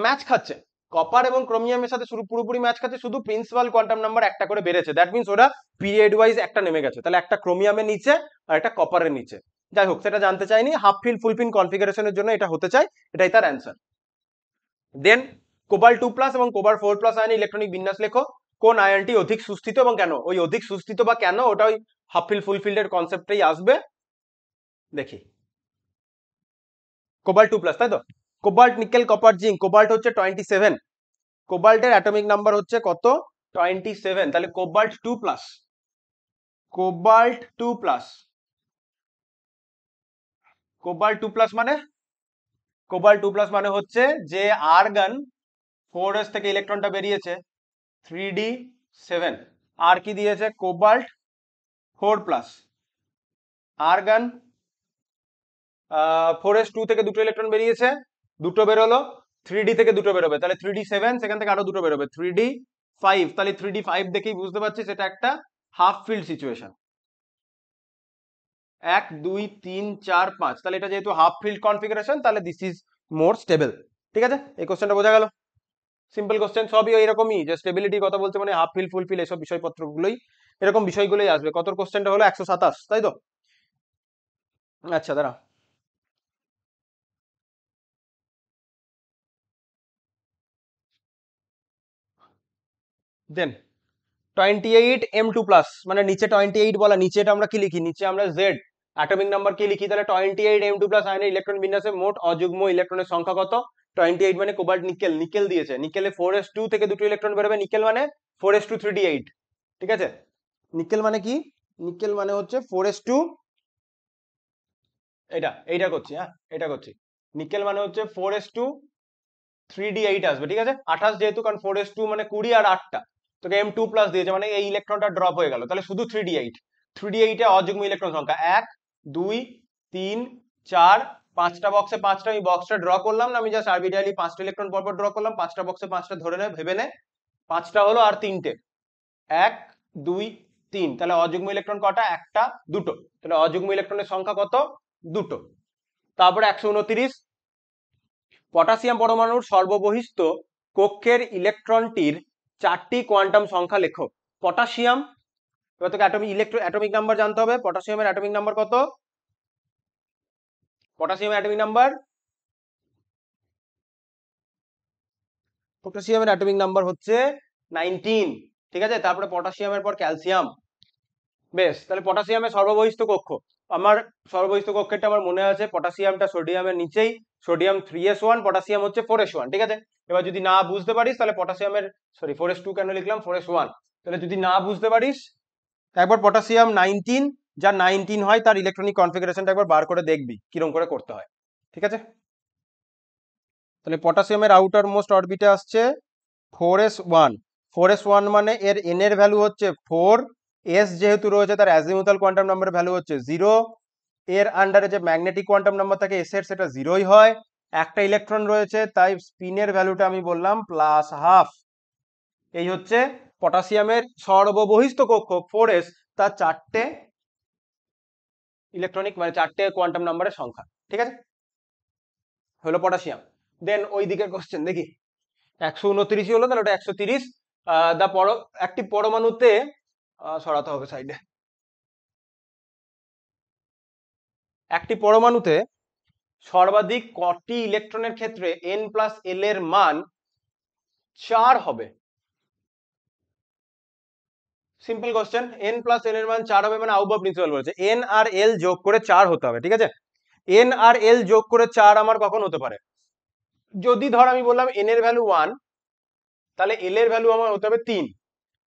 ম্যাচ খাচ্ছে কপার এবং ক্রোমিয়ামের সাথে শুধু পুরোপুরি ম্যাচ খাচ্ছে শুধু প্রিন্সিপাল কোয়ান্টাম নাম্বার একটা করে বেড়েছে দ্যাট মিনস ওরা পিরিয়ড ওয়াইজ একটা নেমে গেছে তাহলে একটা ক্রোমিয়ামের নিচে আর একটা কপারের নিচে যাই হোক সেটা জানতে চাইনি হাফ ফিল ফুলফিল কনফিগারেশনের জন্য এটা হতে চাই এটাই তার অ্যান্সার দেন কোবাল টু প্লাস এবং কোবাল ফোর প্লাস আয়নে ইলেকট্রনিক বিন্যাস লেখো কোন আয়নটি অধিক সুস্থিত এবং কেন ওই অধিক সুস্থিত বা কেন ওটা ওই হাফিল ফুলফিল্ডের কনসেপ্টেই আসবে দেখি কোবাল টু প্লাস তাই তো cobalt nickel copper zinc cobalt হচ্ছে টোয়েন্টি সেভেন কোবাল্টের অ্যাটমিক নাম্বার হচ্ছে কত টোয়েন্টি সেভেন তাহলে cobalt two plus cobalt two plus cobalt two plus মানে কোবাল্ট টু প্লাস মানে হচ্ছে যে আর্গান ফোর এস থেকে ইলেকট্রনটা বেরিয়েছে থ্রি ডি সেভেন আর কি দিয়েছে cobalt four plus argon four S two থেকে দুটো ইলেকট্রন বেরিয়েছে দুটো বেরোলো থ্রি ডি থেকে দুটো বেরোবে তাহলে থ্রি ডি সেভেন সেখান থেকে আরো দুটো বেরোবে থ্রি ডি ফাইভ তাহলে থ্রি ডি ফাইভ দেখেই বুঝতে পারছি সেটা একটা হাফ ফিল্ড সিচুয়েশন এক দুই তিন চার পাঁচ তাহলে এটা যেহেতু হাফ ফিল্ড কনফিগারেশন তাহলে দিস ইজ মোর স্টেবল ঠিক আছে এই কোশ্চেনটা বোঝা গেল সিম্পল কোশ্চেন সবই এরকমই যে স্টেবিলিটি কথা বলছে মানে হাফ ফিল ফুল ফিল এসব বিষয়পত্রগুলোই এরকম বিষয়গুলোই আসবে কত কোশ্চেনটা হলো একশো সাতাশ তাই তো আচ্ছা দাঁড়া then twenty eight M two plus মানে নিচে টোয়েন্টি এইট বলা নিচে এটা আমরা কি লিখি নিচে আমরা জেড অ্যাটমিক নাম্বার কি লিখি তাহলে twenty eight M two plus আয়নের ইলেকট্রন বিন্যাসে মোট অযুগ্ম ইলেকট্রনের সংখ্যা কত টোয়েন্টি এইট মানে কোবাল্ট নিকেল নিকেল দিয়েছে নিকেলে ফোর এস টু থেকে দুটো ইলেকট্রন বেরোবে নিকেল মানে four S two three D eight ঠিক আছে নিকেল মানে কি নিকেল মানে হচ্ছে ফোর এস টু এটা এইটা করছি হ্যাঁ এটা করছি নিকেল মানে হচ্ছে four S two three D eight আসবে ঠিক আছে আঠাশ যেহেতু কারণ ফোর এস টু মানে কুড়ি আর আটটা তোকে এম টু প্লাস দিয়েছে মানে এই ইলেকট্রনটা ড্রপ হয়ে গেল তাহলে শুধু three D eight three D এ অযুগ্ম ইলেকট্রন সংখ্যা এক দুই তিন চার পাঁচটা বক্সে পাঁচটা আমি বক্সটা ড্র করলাম না আমি জাস্ট আরবিটারি পাঁচটা ইলেকট্রন পরপর ড্র করলাম পাঁচটা বক্সে পাঁচটা ধরে নেয় ভেবে নে পাঁচটা হলো আর তিনটে এক দুই তিন তাহলে অযুগ্ম ইলেকট্রন কটা একটা দুটো তাহলে অযুগ্ম ইলেকট্রনের সংখ্যা কত দুটো তারপরে একশো উনত্রিশ পটাশিয়াম পরমাণুর সর্ববহিষ্ঠ কক্ষের ইলেকট্রনটির চারটি কোয়ান্টাম সংখ্যা লেখো পটাশিয়াম এবার তোকে অ্যাটমিক ইলেকট্রো অ্যাটমিক নাম্বার জানতে হবে পটাশিয়ামের অ্যাটমিক নাম্বার কত পটাশিয়াম অ্যাটমিক নাম্বার পটাশিয়ামের অ্যাটমিক নাম্বার হচ্ছে নাইনটিন ঠিক আছে তারপরে পটাশিয়ামের পর ক্যালসিয়াম বেশ তাহলে পটাশিয়ামের সর্ববহিষ্ঠ কক্ষ আমার সর্বহিষ্ঠ কক্ষেরটা আমার মনে আছে পটাশিয়ামটা সোডিয়ামের নিচেই sodium three S one potassium হচ্ছে ফোর এস ওয়ান ঠিক আছে এবার যদি না বুঝতে পারিস তাহলে পটাশিয়ামের সরি ফোর এস টু কেন লিখলাম ফোর এস ওয়ান তাহলে যদি না বুঝতে পারিস একবার পটাশিয়াম নাইনটিন যা নাইনটিন হয় তার ইলেকট্রনিক কনফিগারেশনটা একবার বার করে দেখবি কিরম করে করতে হয় ঠিক আছে তাহলে পটাশিয়ামের আউটার মোস্ট অরবিটে আসছে four S one four S one মানে এর এন এর ভ্যালু হচ্ছে ফোর এস যেহেতু রয়েছে তার অ্যাজিমুতাল কোয়ান্টাম নাম্বারের ভ্যালু হচ্ছে জিরো এর আন্ডারে যে ম্যাগনেটিক কোয়ান্টাম নাম্বার থাকে এস এর সেটা জিরোই হয় একটা ইলেকট্রন রয়েছে তাই স্পিনের ভ্যালুটা আমি বললাম প্লাস হাফ এই হচ্ছে পটাশিয়ামের সর্ববহিষ্ঠ কক্ষ ফোর এস তার চারটে ইলেকট্রনিক মানে চারটে কোয়ান্টাম নাম্বারের সংখ্যা ঠিক আছে হলো পটাশিয়াম দেন ওই দিকের কোশ্চেন দেখি একশো উনত্রিশই হলো তাহলে ওটা একশো তিরিশ দা পর একটি পরমাণুতে সরাতে হবে সাইডে একটি পরমাণুতে সর্বাধিক কটি ইলেকট্রনের ক্ষেত্রে এন প্লাস এল এর মান চার হবে simple question N plus N এর মান চার হবে মানে আউবা প্রিন্সিপাল বলছে এন আর এল যোগ করে চার হতে হবে ঠিক আছে এন আর এল যোগ করে চার আমার কখন হতে পারে যদি ধর আমি বললাম এন এর ভ্যালু ওয়ান তাহলে এল এর ভ্যালু আমার হতে হবে তিন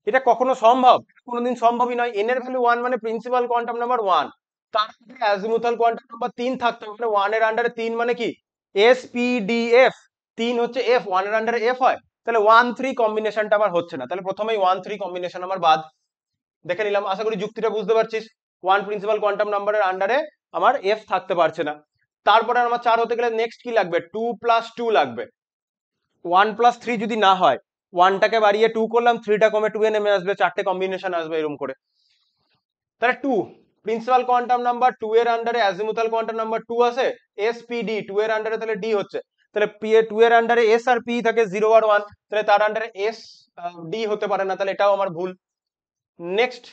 এটা কখনো সম্ভব কোনোদিন সম্ভবই নয় এন এর ভ্যালু ওয়ান মানে প্রিন্সিপাল কোয়ান্টাম নাম্বার ওয়ান তার অ্যাজিমুথাল কোয়ান্টাম নাম্বার তিন থাকতে হবে মানে ওয়ান এর আন্ডারে তিন মানে কি এস পি ডি এফ তিন হচ্ছে এফ ওয়ান এর আন্ডারে এফ হয় তাহলে ওয়ান থ্রি কম্বিনেশনটা আমার হচ্ছে না তাহলে প্রথমেই ওয়ান থ্রি কম্বিনেশন আমার বাদ দেখে নিলাম আশা করি যুক্তিটা বুঝতে পারছিস ওয়ান প্রিন্সিপাল কোয়ান্টাম নাম্বারের আন্ডারে আমার এফ থাকতে পারছে না তারপরে আমার চার হতে গেলে নেক্সট কি লাগবে টু প্লাস টু লাগবে ওয়ান প্লাস থ্রি যদি না হয় ওয়ানটাকে বাড়িয়ে টু করলাম থ্রিটা কমে টু এ নেমে আসবে চারটে কম্বিনেশন আসবে এরকম করে তাহলে two principal quantum number two এর আন্ডারে অ্যাজিমুথাল কোয়ান্টাম নাম্বার টু আছে এস পি ডি টু এর আন্ডারে তাহলে ডি হচ্ছে তাহলে পি এ টু এর আন্ডারে এস আর পি থাকে জিরো আর ওয়ান তাহলে তার আন্ডারে এস ডি হতে পারে না তাহলে এটাও আমার ভুল নেক্সট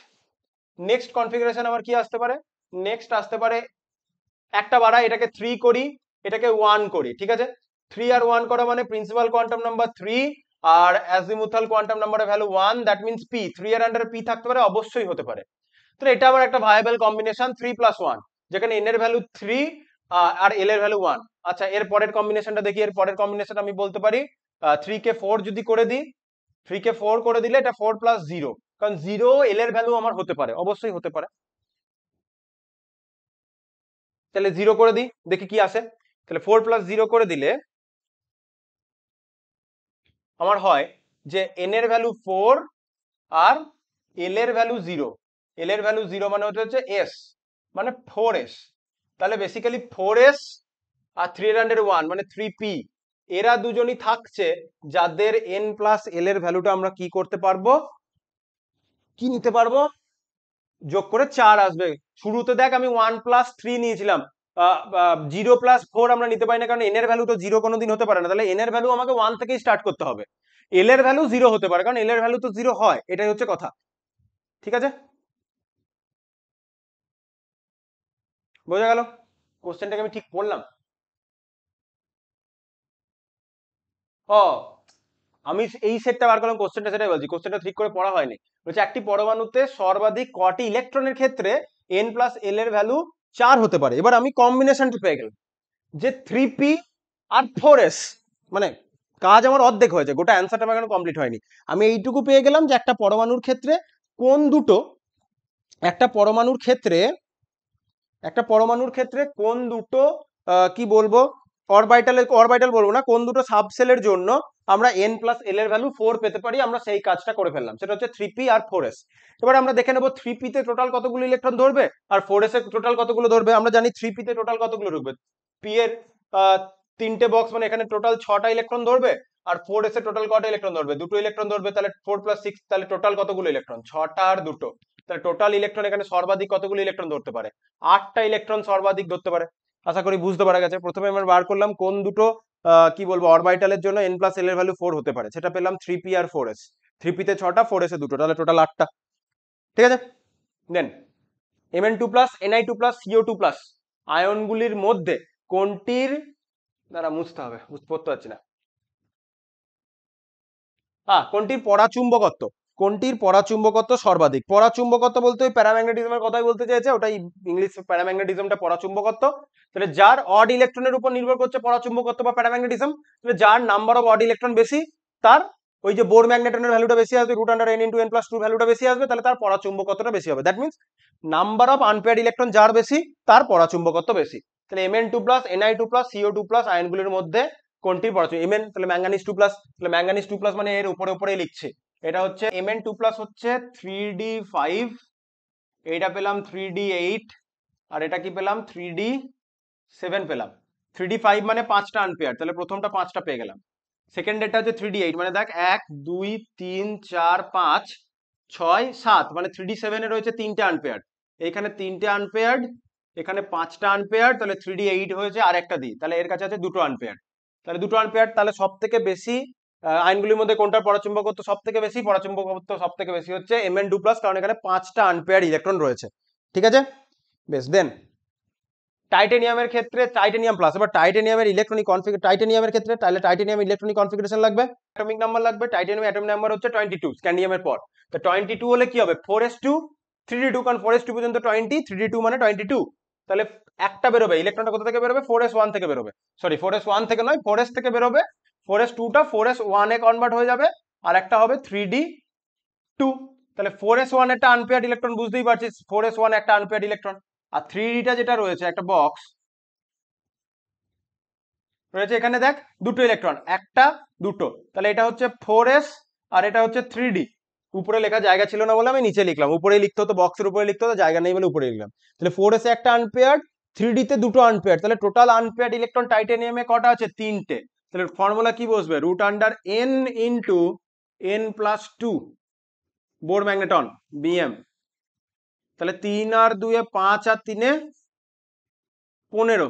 নেক্সট কনফিগারেশন আবার কি আসতে পারে নেক্সট আসতে পারে একটা বাড়াই এটাকে থ্রি করি এটাকে ওয়ান করি ঠিক আছে থ্রি আর ওয়ান করা মানে প্রিন্সিপাল কোয়ান্টাম নাম্বার থ্রি আর অ্যাজিমুথাল কোয়ান্টাম নাম্বারের value one that means P three আর আন্ডার পি থাকতে পারে অবশ্যই হতে পারে তো এটা আবার একটা viable combination three plus one যেখানে এন এর ভ্যালু থ্রি আর এল এর ভ্যালু ওয়ান আচ্ছা এর পরের কম্বিনেশনটা দেখি এর পরের কম্বিনেশন আমি বলতে পারি থ্রি কে ফোর যদি করে দিই থ্রি কে ফোর করে দিলে এটা ফোর প্লাস জিরো কারণ জিরো এল এর ভ্যালু আমার হতে পারে অবশ্যই হতে পারে তাহলে জিরো করে দিই দেখি কি আসে তাহলে ফোর প্লাস জিরো করে দিলে আমার হয় যে এন এর ভ্যালু ফোর আর এল এর ভ্যালু জিরো এল এর ভ্যালু জিরো মানে হচ্ছে এস মানে ফোর এস তাহলে বেসিক্যালি ফোর এস আর থ্রি হান্ড্রেড ওয়ান মানে থ্রি পি এরা দুজনই থাকছে যাদের এন প্লাস এল এর ভ্যালুটা আমরা কি করতে পারবো কি নিতে পারবো যোগ করে চার আসবে শুরুতে দেখ আমি ওয়ান প্লাস থ্রি নিয়েছিলাম জিরো প্লাস ফোর আমরা নিতে পারি না কারণ এন এর ভ্যালু তো জিরো কোনোদিন হতে পারে না তাহলে এন এর ভ্যালু আমাকে ওয়ান থেকেই স্টার্ট করতে হবে এল এর ভ্যালু জিরো হতে পারে কারণ এল এর ভ্যালু তো জিরো হয় এটাই হচ্ছে কথা ঠিক আছে বোঝা গেল কোশ্চেনটাকে আমি ঠিক পড়লাম ও আমি এই সেটটা বার করলাম কোশ্চেনটা সেটাই বলছি কোশ্চেনটা ঠিক করে পড়া হয়নি বলছে একটি পরমাণুতে সর্বাধিক কটি ইলেকট্রনের ক্ষেত্রে এন প্লাস এল এর ভ্যালু চার হতে পারে এবার আমি কম্বিনেশনটি পেয়ে গেলাম যে থ্রি পি আর ফোর এস মানে কাজ আমার অর্ধেক হয়েছে গোটা অ্যান্সারটা আমার কমপ্লিট হয়নি আমি এইটুকু পেয়ে গেলাম যে একটা পরমাণুর ক্ষেত্রে কোন দুটো একটা পরমাণুর ক্ষেত্রে একটা পরমাণুর ক্ষেত্রে কোন দুটো কি বলবো অরবাইটালের অরবাইটাল বলবো না কোন দুটো সাবসেলের জন্য আমরা এন প্লাস এল এর ভ্যালু ফোর পেতে পারি আমরা সেই কাজটা করে ফেললাম সেটা হচ্ছে থ্রি পি আর ফোর এস এবার আমরা দেখে নেবো থ্রি পিতে টোটাল কতগুলো ইলেকট্রন ধরবে আর ফোর এস এর টোটাল কতগুলো ধরবে আমরা জানি থ্রি পিতে টোটাল কতগুলো ঢুকবে পি এর তিনটে বক্স মানে এখানে টোটাল ছটা ইলেকট্রন ধরবে আর ফোর এস এর টোটাল কটা ইলেকট্রন ধরবে দুটো ইলেকট্রন ধরবে তাহলে ফোর প্লাস সিক্স তাহলে টোটাল কতগুলো ইলেকট্রন ছটা আর দুটো তাহলে টোটাল ইলেকট্রন এখানে সর্বাধিক কতগুলো ইলেকট্রন ধরতে পারে আটটা ইলেকট্রন সর্বাধিক ধরতে পারে আশা করি বুঝতে পারা গেছে প্রথমে আমরা বার করলাম কোন দুটো কি বলবো অরবাইটালের জন্য এন প্লাস এল এর ভ্যালু ফোর হতে পারে সেটা পেলাম থ্রি পি আর ফোর এস থ্রি পিতে ছটা ফোর এসে দুটো তাহলে টোটাল আটটা ঠিক আছে then M N two plus NI two plus CO two plus আয়নগুলির মধ্যে কোনটির দ্বারা মুছতে হবে পড়তে পারছি না হ্যাঁ কোনটির পরাচুম্বকত্ব কোনটির পরাচুম্বকত্ব সর্বাধিক পরাচুম্বকত্ব বলতে ওই প্যারাম্যাগনেটিজমের কথাই বলতে চাইছে ওটাই ইংলিশ প্যারাম্যাগনেটিজমটা পরাচুম্বকত্ব তাহলে যার অড ইলেকট্রনের উপর নির্ভর করছে পরাচুম্বকত্ব বা প্যারাম্যাগনেটিজম তাহলে যার নাম্বার অফ অড ইলেকট্রন বেশি তার ওই যে বোর ম্যাগনেটনের ভ্যালুটা বেশি আসবে root under N into N plus two ভ্যালুটা বেশি আসবে তাহলে তার পরাচুম্বকত্বটা বেশি হবে that means number of unpair electron যার বেশি তার পরাচুম্বকত্ব বেশি তাহলে M N two plus NI two plus CO two plus আয়নগুলির মধ্যে কোনটির পরাচুম্ব এম এন তাহলে ম্যাঙ্গানিস টু প্লাস তাহলে ম্যাঙ্গানিস টু প্লাস মানে এর উপরে উপরে লিখছে এটা হচ্ছে এম এন টু প্লাস হচ্ছে থ্রি ডি ফাইভ এইটা পেলাম থ্রি ডি এইট আর এটা কি পেলাম থ্রি ডি সেভেন পেলাম থ্রি ডি ফাইভ মানে পাঁচটা আনপেয়ার তাহলে প্রথমটা পাঁচটা পেয়ে গেলাম সেকেন্ড ডেটটা হচ্ছে থ্রি ডি এইট মানে দেখ এক দুই তিন চার পাঁচ ছয় সাত মানে থ্রি ডি সেভেনে রয়েছে তিনটে আনপেয়ার এইখানে তিনটে আনপেয়ার্ড এখানে পাঁচটা আনপেয়ার তাহলে থ্রি ডি এইট হয়েছে আর একটা দিই তাহলে এর কাছে আছে দুটো আনপেয়ার তাহলে দুটো আনপেয়ার তাহলে সব থেকে বেশি আইনগুলির মধ্যে কোনটার পরাচুম্বকত্ব সব থেকে বেশি পরাচুম্বকত্ব সব থেকে বেশি হচ্ছে এম এন ডু প্লাস কারণ এখানে পাঁচটা আনপেয়ার ইলেকট্রন রয়েছে ঠিক আছে বেশ দেন টাইটেনিয়ামের ক্ষেত্রে টাইটেনিয়াম প্লাস এবার টাইটেনিয়ামের ইলেকট্রনিক কনফিগ টাইটেনিয়ামের ক্ষেত্রে তাহলে টাইটেনিয়াম ইলেকট্রনিক কনফিগারেশন লাগবে অ্যাটমিক নাম্বার লাগবে টাইটেনিয়াম অ্যাটম নাম্বার হচ্ছে টোয়েন্টি টু স্ক্যান্ডিয়ামের পর তো টোয়েন্টি টু হলে কি হবে four S two three D two কারণ ফোর এস টু পর্যন্ত টোয়েন্টি থ্রি ডি টু মানে টোয়েন্টি টু তাহলে একটা বেরোবে ইলেকট্রনটা কোথা থেকে বেরোবে ফোর এস ওয়ান থেকে বেরোবে সরি ফোর এস ওয়ান থেকে নয় ফোর এস থেকে বেরোবে ফোর এস টুটা ফোর এস ওয়ানে কনভার্ট হয়ে যাবে আর একটা হবে থ্রি ডি টু তাহলে ফোর এস ওয়ান একটা আনপেয়ার ইলেকট্রন বুঝতেই পারছিস ফোর এস ওয়ান একটা আনপেয়ার ইলেকট্রন আর থ্রি ডিটা যেটা রয়েছে একটা বক্স রয়েছে এখানে দেখ দুটো ইলেকট্রন একটা দুটো তাহলে এটা হচ্ছে ফোর আর এটা হচ্ছে থ্রি ডি উপরে লেখা জায়গা ছিল না বলে আমি নিচে লিখলাম উপরে লিখতে হতো বক্সের উপরে লিখতে হতো জায়গা নেই বলে উপরে লিখলাম তাহলে ফোর এসে একটা আনপেয়ার্ড থ্রি ডিতে দুটো আনপেয়ার্ড তাহলে টোটাল আনপেয়ার্ড ইলেকট্রন টাইটেনিয়ামে কটা আছে তিনটে তাহলে ফর্মুলা কি বসবে root under N into N plus two Bohr magneton BM তাহলে তিন আর দুয়ে পাঁচ আর তিনে পনেরো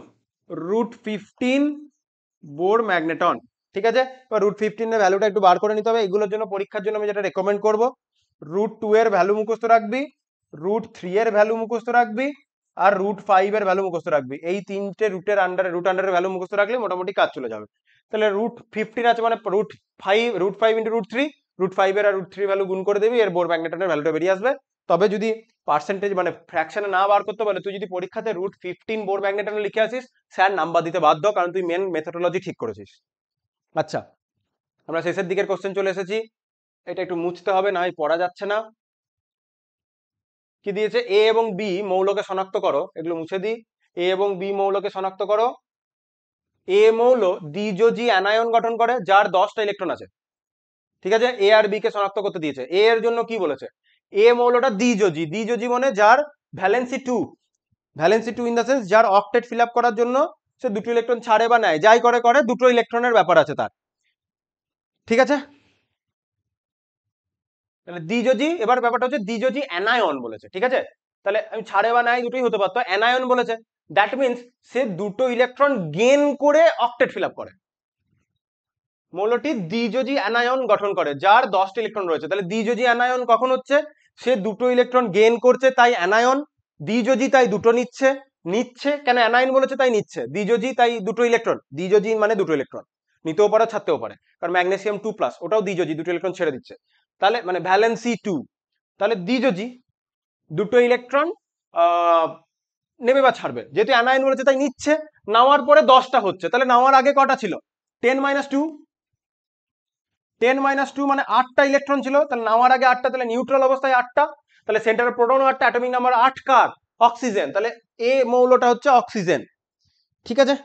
রুট ফিফটিন বোর ম্যাগনেটন ঠিক আছে এবার রুট ফিফটিনের ভ্যালুটা একটু বার করে নিতে হবে এগুলোর জন্য পরীক্ষার জন্য আমি যেটা রেকমেন্ড করব রুট টু এর ভ্যালু মুখস্থ রাখবি রুট থ্রি এর ভ্যালু মুখস্থ রাখবি আর রুট ফাইভ এর ভ্যালু মুখস্থ রাখবি এই তিনটে রুটের আন্ডারে রুট আন্ডারের ভ্যালু মুখস্থ রাখলে মোটামুটি কাজ চলে যাবে তাহলে রুট ফিফটিন আছে মানে root five root five into root three root ফাইভের আর রুট থ্রি ভ্যালু গুণ করে দেবি এর বোর ম্যাগনেটনের ভ্যালুটা বেরিয়ে আসবে তবে যদি পার্সেন্টেজ মানে ফ্র্যাকশনে না বার করতে পারে তুই যদি পরীক্ষাতে রুট ফিফটিন বোর ম্যাগনেটনে লিখে আসিস স্যার নাম্বার দিতে বাধ্য কারণ তুই মেন মেথোডোলজি ঠিক করেছিস আচ্ছা আমরা শেষের দিকের কোশ্চেন চলে এসেছি এটা একটু মুছতে হবে না পড়া যাচ্ছে না কি দিয়েছে এ এবং বি মৌলকে শনাক্ত করো এগুলো মুছে দিই এ এবং বি মৌলকে শনাক্ত করো এ মৌল দ্বিযোজি অ্যানায়ন গঠন করে যার দশটা ইলেকট্রন আছে ঠিক আছে এ আর বি কে শনাক্ত করতে দিয়েছে এ এর জন্য কি বলেছে এ মৌলটা দ্বিযোজি দ্বিযোজি মানে যার valency two valency two in the sense যার অক্টেট ফিল আপ করার জন্য সে দুটো ইলেকট্রন ছাড়ে বা নেয় যাই করে করে দুটো ইলেকট্রনের ব্যাপার আছে তার ঠিক আছে তাহলে দ্বিযোজি এবার ব্যাপারটা হচ্ছে দ্বিযোজি অ্যানায়ন বলেছে ঠিক আছে তাহলে আমি ছাড়ে বা নেয় দুটোই হতে পারতো অ্যানায়ন বলেছে দ্যাট মিনস সে দুটো ইলেকট্রন গেন করে অক্টেট ফিল করে মৌলটি দ্বিযোজি অ্যানায়ন গঠন করে যার দশটি ইলেকট্রন রয়েছে তাহলে দ্বিযোজি অ্যানায়ন কখন হচ্ছে সে দুটো ইলেকট্রন গেন করছে তাই অ্যানায়ন দ্বিযোজি তাই দুটো নিচ্ছে নিচ্ছে কেন অ্যানায়ন বলেছে তাই নিচ্ছে দ্বিযোজি তাই দুটো ইলেকট্রন দ্বিযোজি মানে দুটো ইলেকট্রন নিতেও পারে ছাড়তেও পারে কারণ ম্যাগনেসিয়াম টু প্লাস ওটাও দ্বিযোজি দুটো ইলেকট্রন ছেড়ে দিচ্ছে তাহলে মানে ভ্যালেন্সি টু তাহলে দ্বিযোজি দুটো ইলেকট্রন নেবে বা ছাড়বে যেহেতু অ্যানায়ন বলেছে তাই নিচ্ছে নেওয়ার পরে দশটা হচ্ছে তাহলে নেওয়ার আগে কটা ছিল ten minus two ten minus two মানে আটটা ইলেকট্রন ছিল তাহলে নেওয়ার আগে আটটা তাহলে নিউট্রাল অবস্থায় আটটা তাহলে সেন্টারের প্রোটন আটটা অ্যাটমিক নাম্বার আট কার অক্সিজেন তাহলে এ মৌলটা হচ্ছে অক্সিজেন ঠিক আছে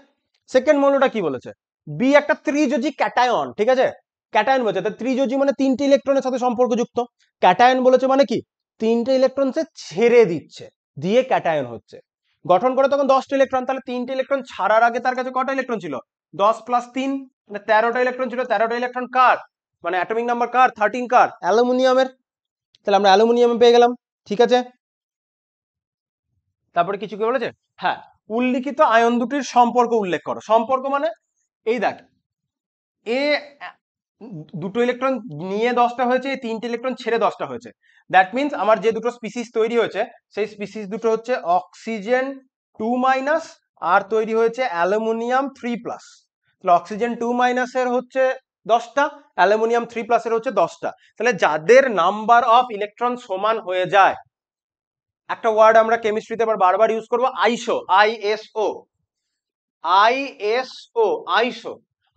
সেকেন্ড মৌলটা কি বলেছে বি একটা ত্রিযোজি ক্যাটায়ন ঠিক আছে ক্যাটায়ন বলেছে তাহলে ত্রিযোজি মানে তিনটে ইলেকট্রনের সাথে সম্পর্কযুক্ত ক্যাটায়ন বলেছে মানে কি তিনটে ইলেকট্রন সে ছেড়ে দিচ্ছে দিয়ে ক্যাটায়ন হচ্ছে গঠন করে তখন দশটা ইলেকট্রন তাহলে তিনটে ইলেকট্রন ছাড়ার আগে তার কাছে কটা ইলেকট্রন ছিল দশ প্লাস তিন মানে তেরোটা ইলেকট্রন ছিল তেরোটা ইলেকট্রন কার মানে অ্যাটমিক নাম্বার কার থার্টিন কার অ্যালুমিনিয়ামের তাহলে আমরা অ্যালুমিনিয়ামে পেয়ে গেলাম ঠিক আছে তারপরে কিছু কি বলেছে হ্যাঁ উল্লিখিত আয়ন দুটির সম্পর্ক উল্লেখ করো সম্পর্ক মানে এই দেখ এ দুটো ইলেকট্রন নিয়ে দশটা হয়েছে তিনটে ইলেকট্রন ছেড়ে দশটা হয়েছে দ্যাট মিনস আমার যে দুটো স্পিসিস তৈরি হয়েছে সেই স্পিসিস দুটো হচ্ছে অক্সিজেন টু মাইনাস আর তৈরি হয়েছে অ্যালুমিনিয়াম থ্রি প্লাস তাহলে অক্সিজেন টু মাইনাসের হচ্ছে দশটা অ্যালুমিনিয়াম থ্রি প্লাসের হচ্ছে দশটা তাহলে যাদের নাম্বার অফ ইলেকট্রন সমান হয়ে যায় একটা ওয়ার্ড আমরা কেমিস্ট্রিতে বারবার ইউজ করবো আইসো আইএসও আইএসও আইসো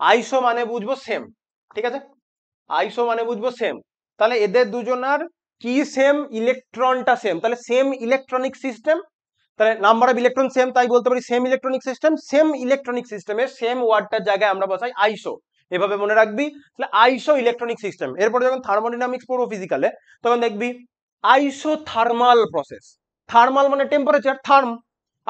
আইসো মানে বুঝবো সেম ঠিক আছে আইসো মানে বুঝবো সেম তাহলে এদের দুজনার কি সেম ইলেকট্রনটা সেম তাহলে সেম ইলেকট্রনিক সিস্টেম তাহলে নাম্বার অফ ইলেকট্রন সেম তাই বলতে পারি same electronic system same electronic সিস্টেমের সেম ওয়ার্ডটার জায়গায় আমরা বসাই আইসো এভাবে মনে রাখবি তাহলে আইসো ইলেকট্রনিক সিস্টেম এরপরে যখন থার্মোডিনামিক্স পড়বো ফিজিক্যালে তখন দেখবি আইসো থার্মাল প্রসেস থার্মাল মানে টেম্পারেচার থার্ম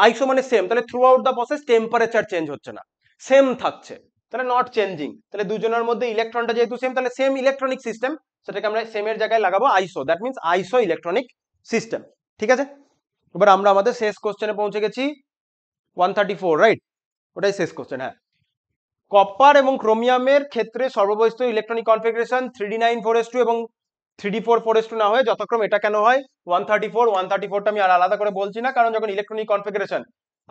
আইসো মানে সেম তাহলে throughout the process temperature change হচ্ছে না সেম থাকছে তাহলে নট চেঞ্জিং তাহলে দুজনের মধ্যে ইলেকট্রনটা যেহেতু সেম তাহলে সেম ইলেকট্রনিক সিস্টেম সেটাকে আমরা সেমের জায়গায় লাগাবো iso that means isoelectronic system ঠিক আছে এবার আমরা আমাদের শেষ কোশ্চেনে পৌঁছে গেছি ওয়ান থার্টি ফোর রাইট ওটাই শেষ কোশ্চেন হ্যাঁ কপার এবং ক্রোমিয়ামের ক্ষেত্রে সর্ববয়স্ত electronic configuration three d nine four S two এবং three d four four S two না হয়ে যথাক্রম এটা কেন হয় one thirty four one thirty ফোরটা আমি আর আলাদা করে বলছি না কারণ যখন ইলেকট্রনিক কনফিগারেশন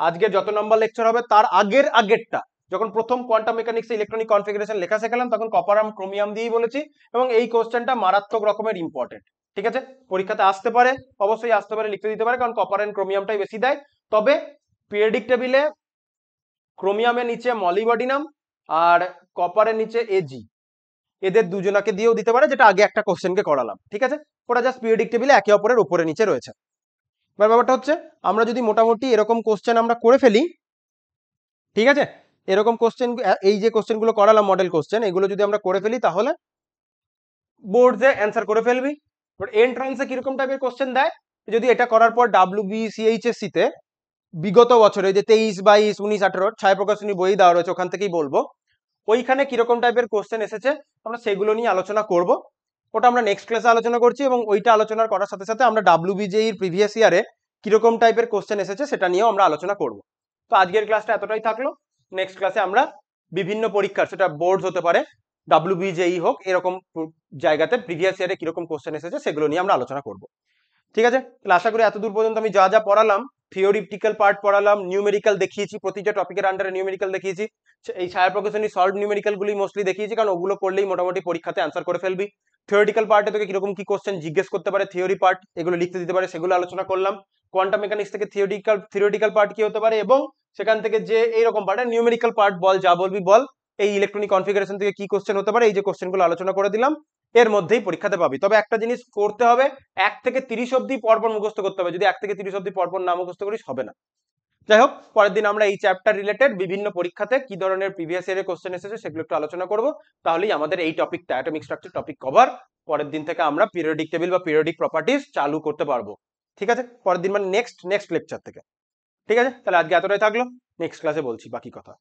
আজকের যত নম্বর লেকচার হবে তার আগের আগেরটা যখন প্রথম কোয়ান্টাম মেকানিক্সে ইলেকট্রনিক কনফিগারেশন লেখা শেখালাম তখন কপার ক্রোমিয়াম দিয়েই বলেছি এবং এই কোশ্চেনটা মারাত্মক রকমের ইম্পর্টেন্ট ঠিক আছে পরীক্ষাতে আসতে পারে অবশ্যই আসতে পারে লিখতে দিতে পারে কারণ কপার অ্যান্ড ক্রোমিয়ামটাই বেশি দেয় তবে পিরিয়ডিক টেবিলে ক্রোমিয়ামের নিচে মলিবডিনাম আর কপারের নিচে এজি এদের দুজনাকে দিয়েও দিতে পারে যেটা আগে একটা কোশ্চেনকে করালাম ঠিক আছে ওরা জাস্ট পিরিয়ডিক টেবিলে একে অপরের উপরে নিচে রয়েছে এবার ব্যাপারটা হচ্ছে আমরা যদি মোটামুটি এরকম কোশ্চেন আমরা করে ফেলি ঠিক আছে এরকম কোশ্চেন এই যে কোশ্চেনগুলো করালাম মডেল কোশ্চেন এগুলো যদি আমরা করে ফেলি তাহলে বোর্ড যে অ্যান্সার করে ফেলবি বাট এন্ট্রান্সে কিরকম টাইপের কোশ্চেন দেয় যদি এটা করার পর ডাব্লিউ তে বিগত বছরে যে তেইশ বাইশ উনিশ আঠেরো ছায় প্রকাশনী বই দেওয়া রয়েছে ওখান থেকেই বলবো ওইখানে কিরকম টাইপের কোশ্চেন এসেছে আমরা সেগুলো নিয়ে আলোচনা করব ওটা আমরা নেক্সট ক্লাসে আলোচনা করছি এবং ওইটা আলোচনা করার সাথে সাথে আমরা ডাব্লিউ বিজেইর প্রিভিয়াস ইয়ারে কিরকম টাইপের কোশ্চেন এসেছে সেটা নিয়েও আমরা আলোচনা করব তো আজকের ক্লাসটা এতটাই থাকলো নেক্সট ক্লাসে আমরা বিভিন্ন পরীক্ষার সেটা বোর্ড হতে পারে ডাব্লিউ বিজেই e হোক এরকম জায়গাতে প্রিভিয়াস ইয়ারে কিরকম কোশ্চেন এসেছে সেগুলো নিয়ে আমরা আলোচনা করব ঠিক আছে আশা করি এতদূর পর্যন্ত আমি যা যা পড়ালাম থিওরিটিক্যাল পার্ট পড়ালাম নিউমেরিক্যাল দেখিয়েছি প্রতিটা টপিকের আন্ডারে নিউমেরিক্যাল দেখিয়েছি এই সায়ার প্রকাশনী সলভ নিউমেরিক্যালগুলি মোস্টলি দেখিয়েছি কারণ ওগুলো করলেই মোটামুটি পরীক্ষাতে অ্যান্সার করে ফেলবি থিওরিটিক্যাল পার্টে তোকে কিরকম কি কোশ্চেন জিজ্ঞেস করতে পারে থিওরি পার্ট এগুলো লিখতে দিতে পারে সেগুলো আলোচনা করলাম কোয়ান্টাম মেকানিক্স থেকে থিওরিটিক্যাল থিওরিটিক্যাল পার্ট কি হতে পারে এবং সেখান থেকে যে এইরকম পার্ট নিউমেরিক্যাল পার্ট বল যা বলবি বল এই ইলেকট্রনিক কনফিগারেশন থেকে কি কোশ্চেন হতে পারে এই যে কোশ্চেনগুলো আলোচনা করে দিলাম এর মধ্যেই পরীক্ষাতে পাবি তবে একটা জিনিস করতে হবে এক থেকে তিরিশ অব্দি পরপর মুখস্থ করতে হবে যদি এক থেকে তিরিশ অব্দি পরপর না মুখস্থ করিস হবে না যাই হোক পরের দিন আমরা এই চ্যাপ্টার রিলেটেড বিভিন্ন পরীক্ষাতে কি ধরনের প্রিভিয়াস ইয়ারের কোশ্চেন এসেছে সেগুলো একটু আলোচনা করব তাহলেই আমাদের এই টপিকটা অ্যাটমিক স্ট্রাকচার টপিক কভার পরের দিন থেকে আমরা পিরিয়ডিক টেবিল বা পিরিয়ডিক প্রপার্টিজ চালু করতে পারবো ঠিক আছে পরের দিন মানে নেক্সট নেক্সট লেকচার থেকে ঠিক আছে তাহলে আজকে এতটাই থাকলো নেক্সট ক্লাসে বলছি বাকি কথা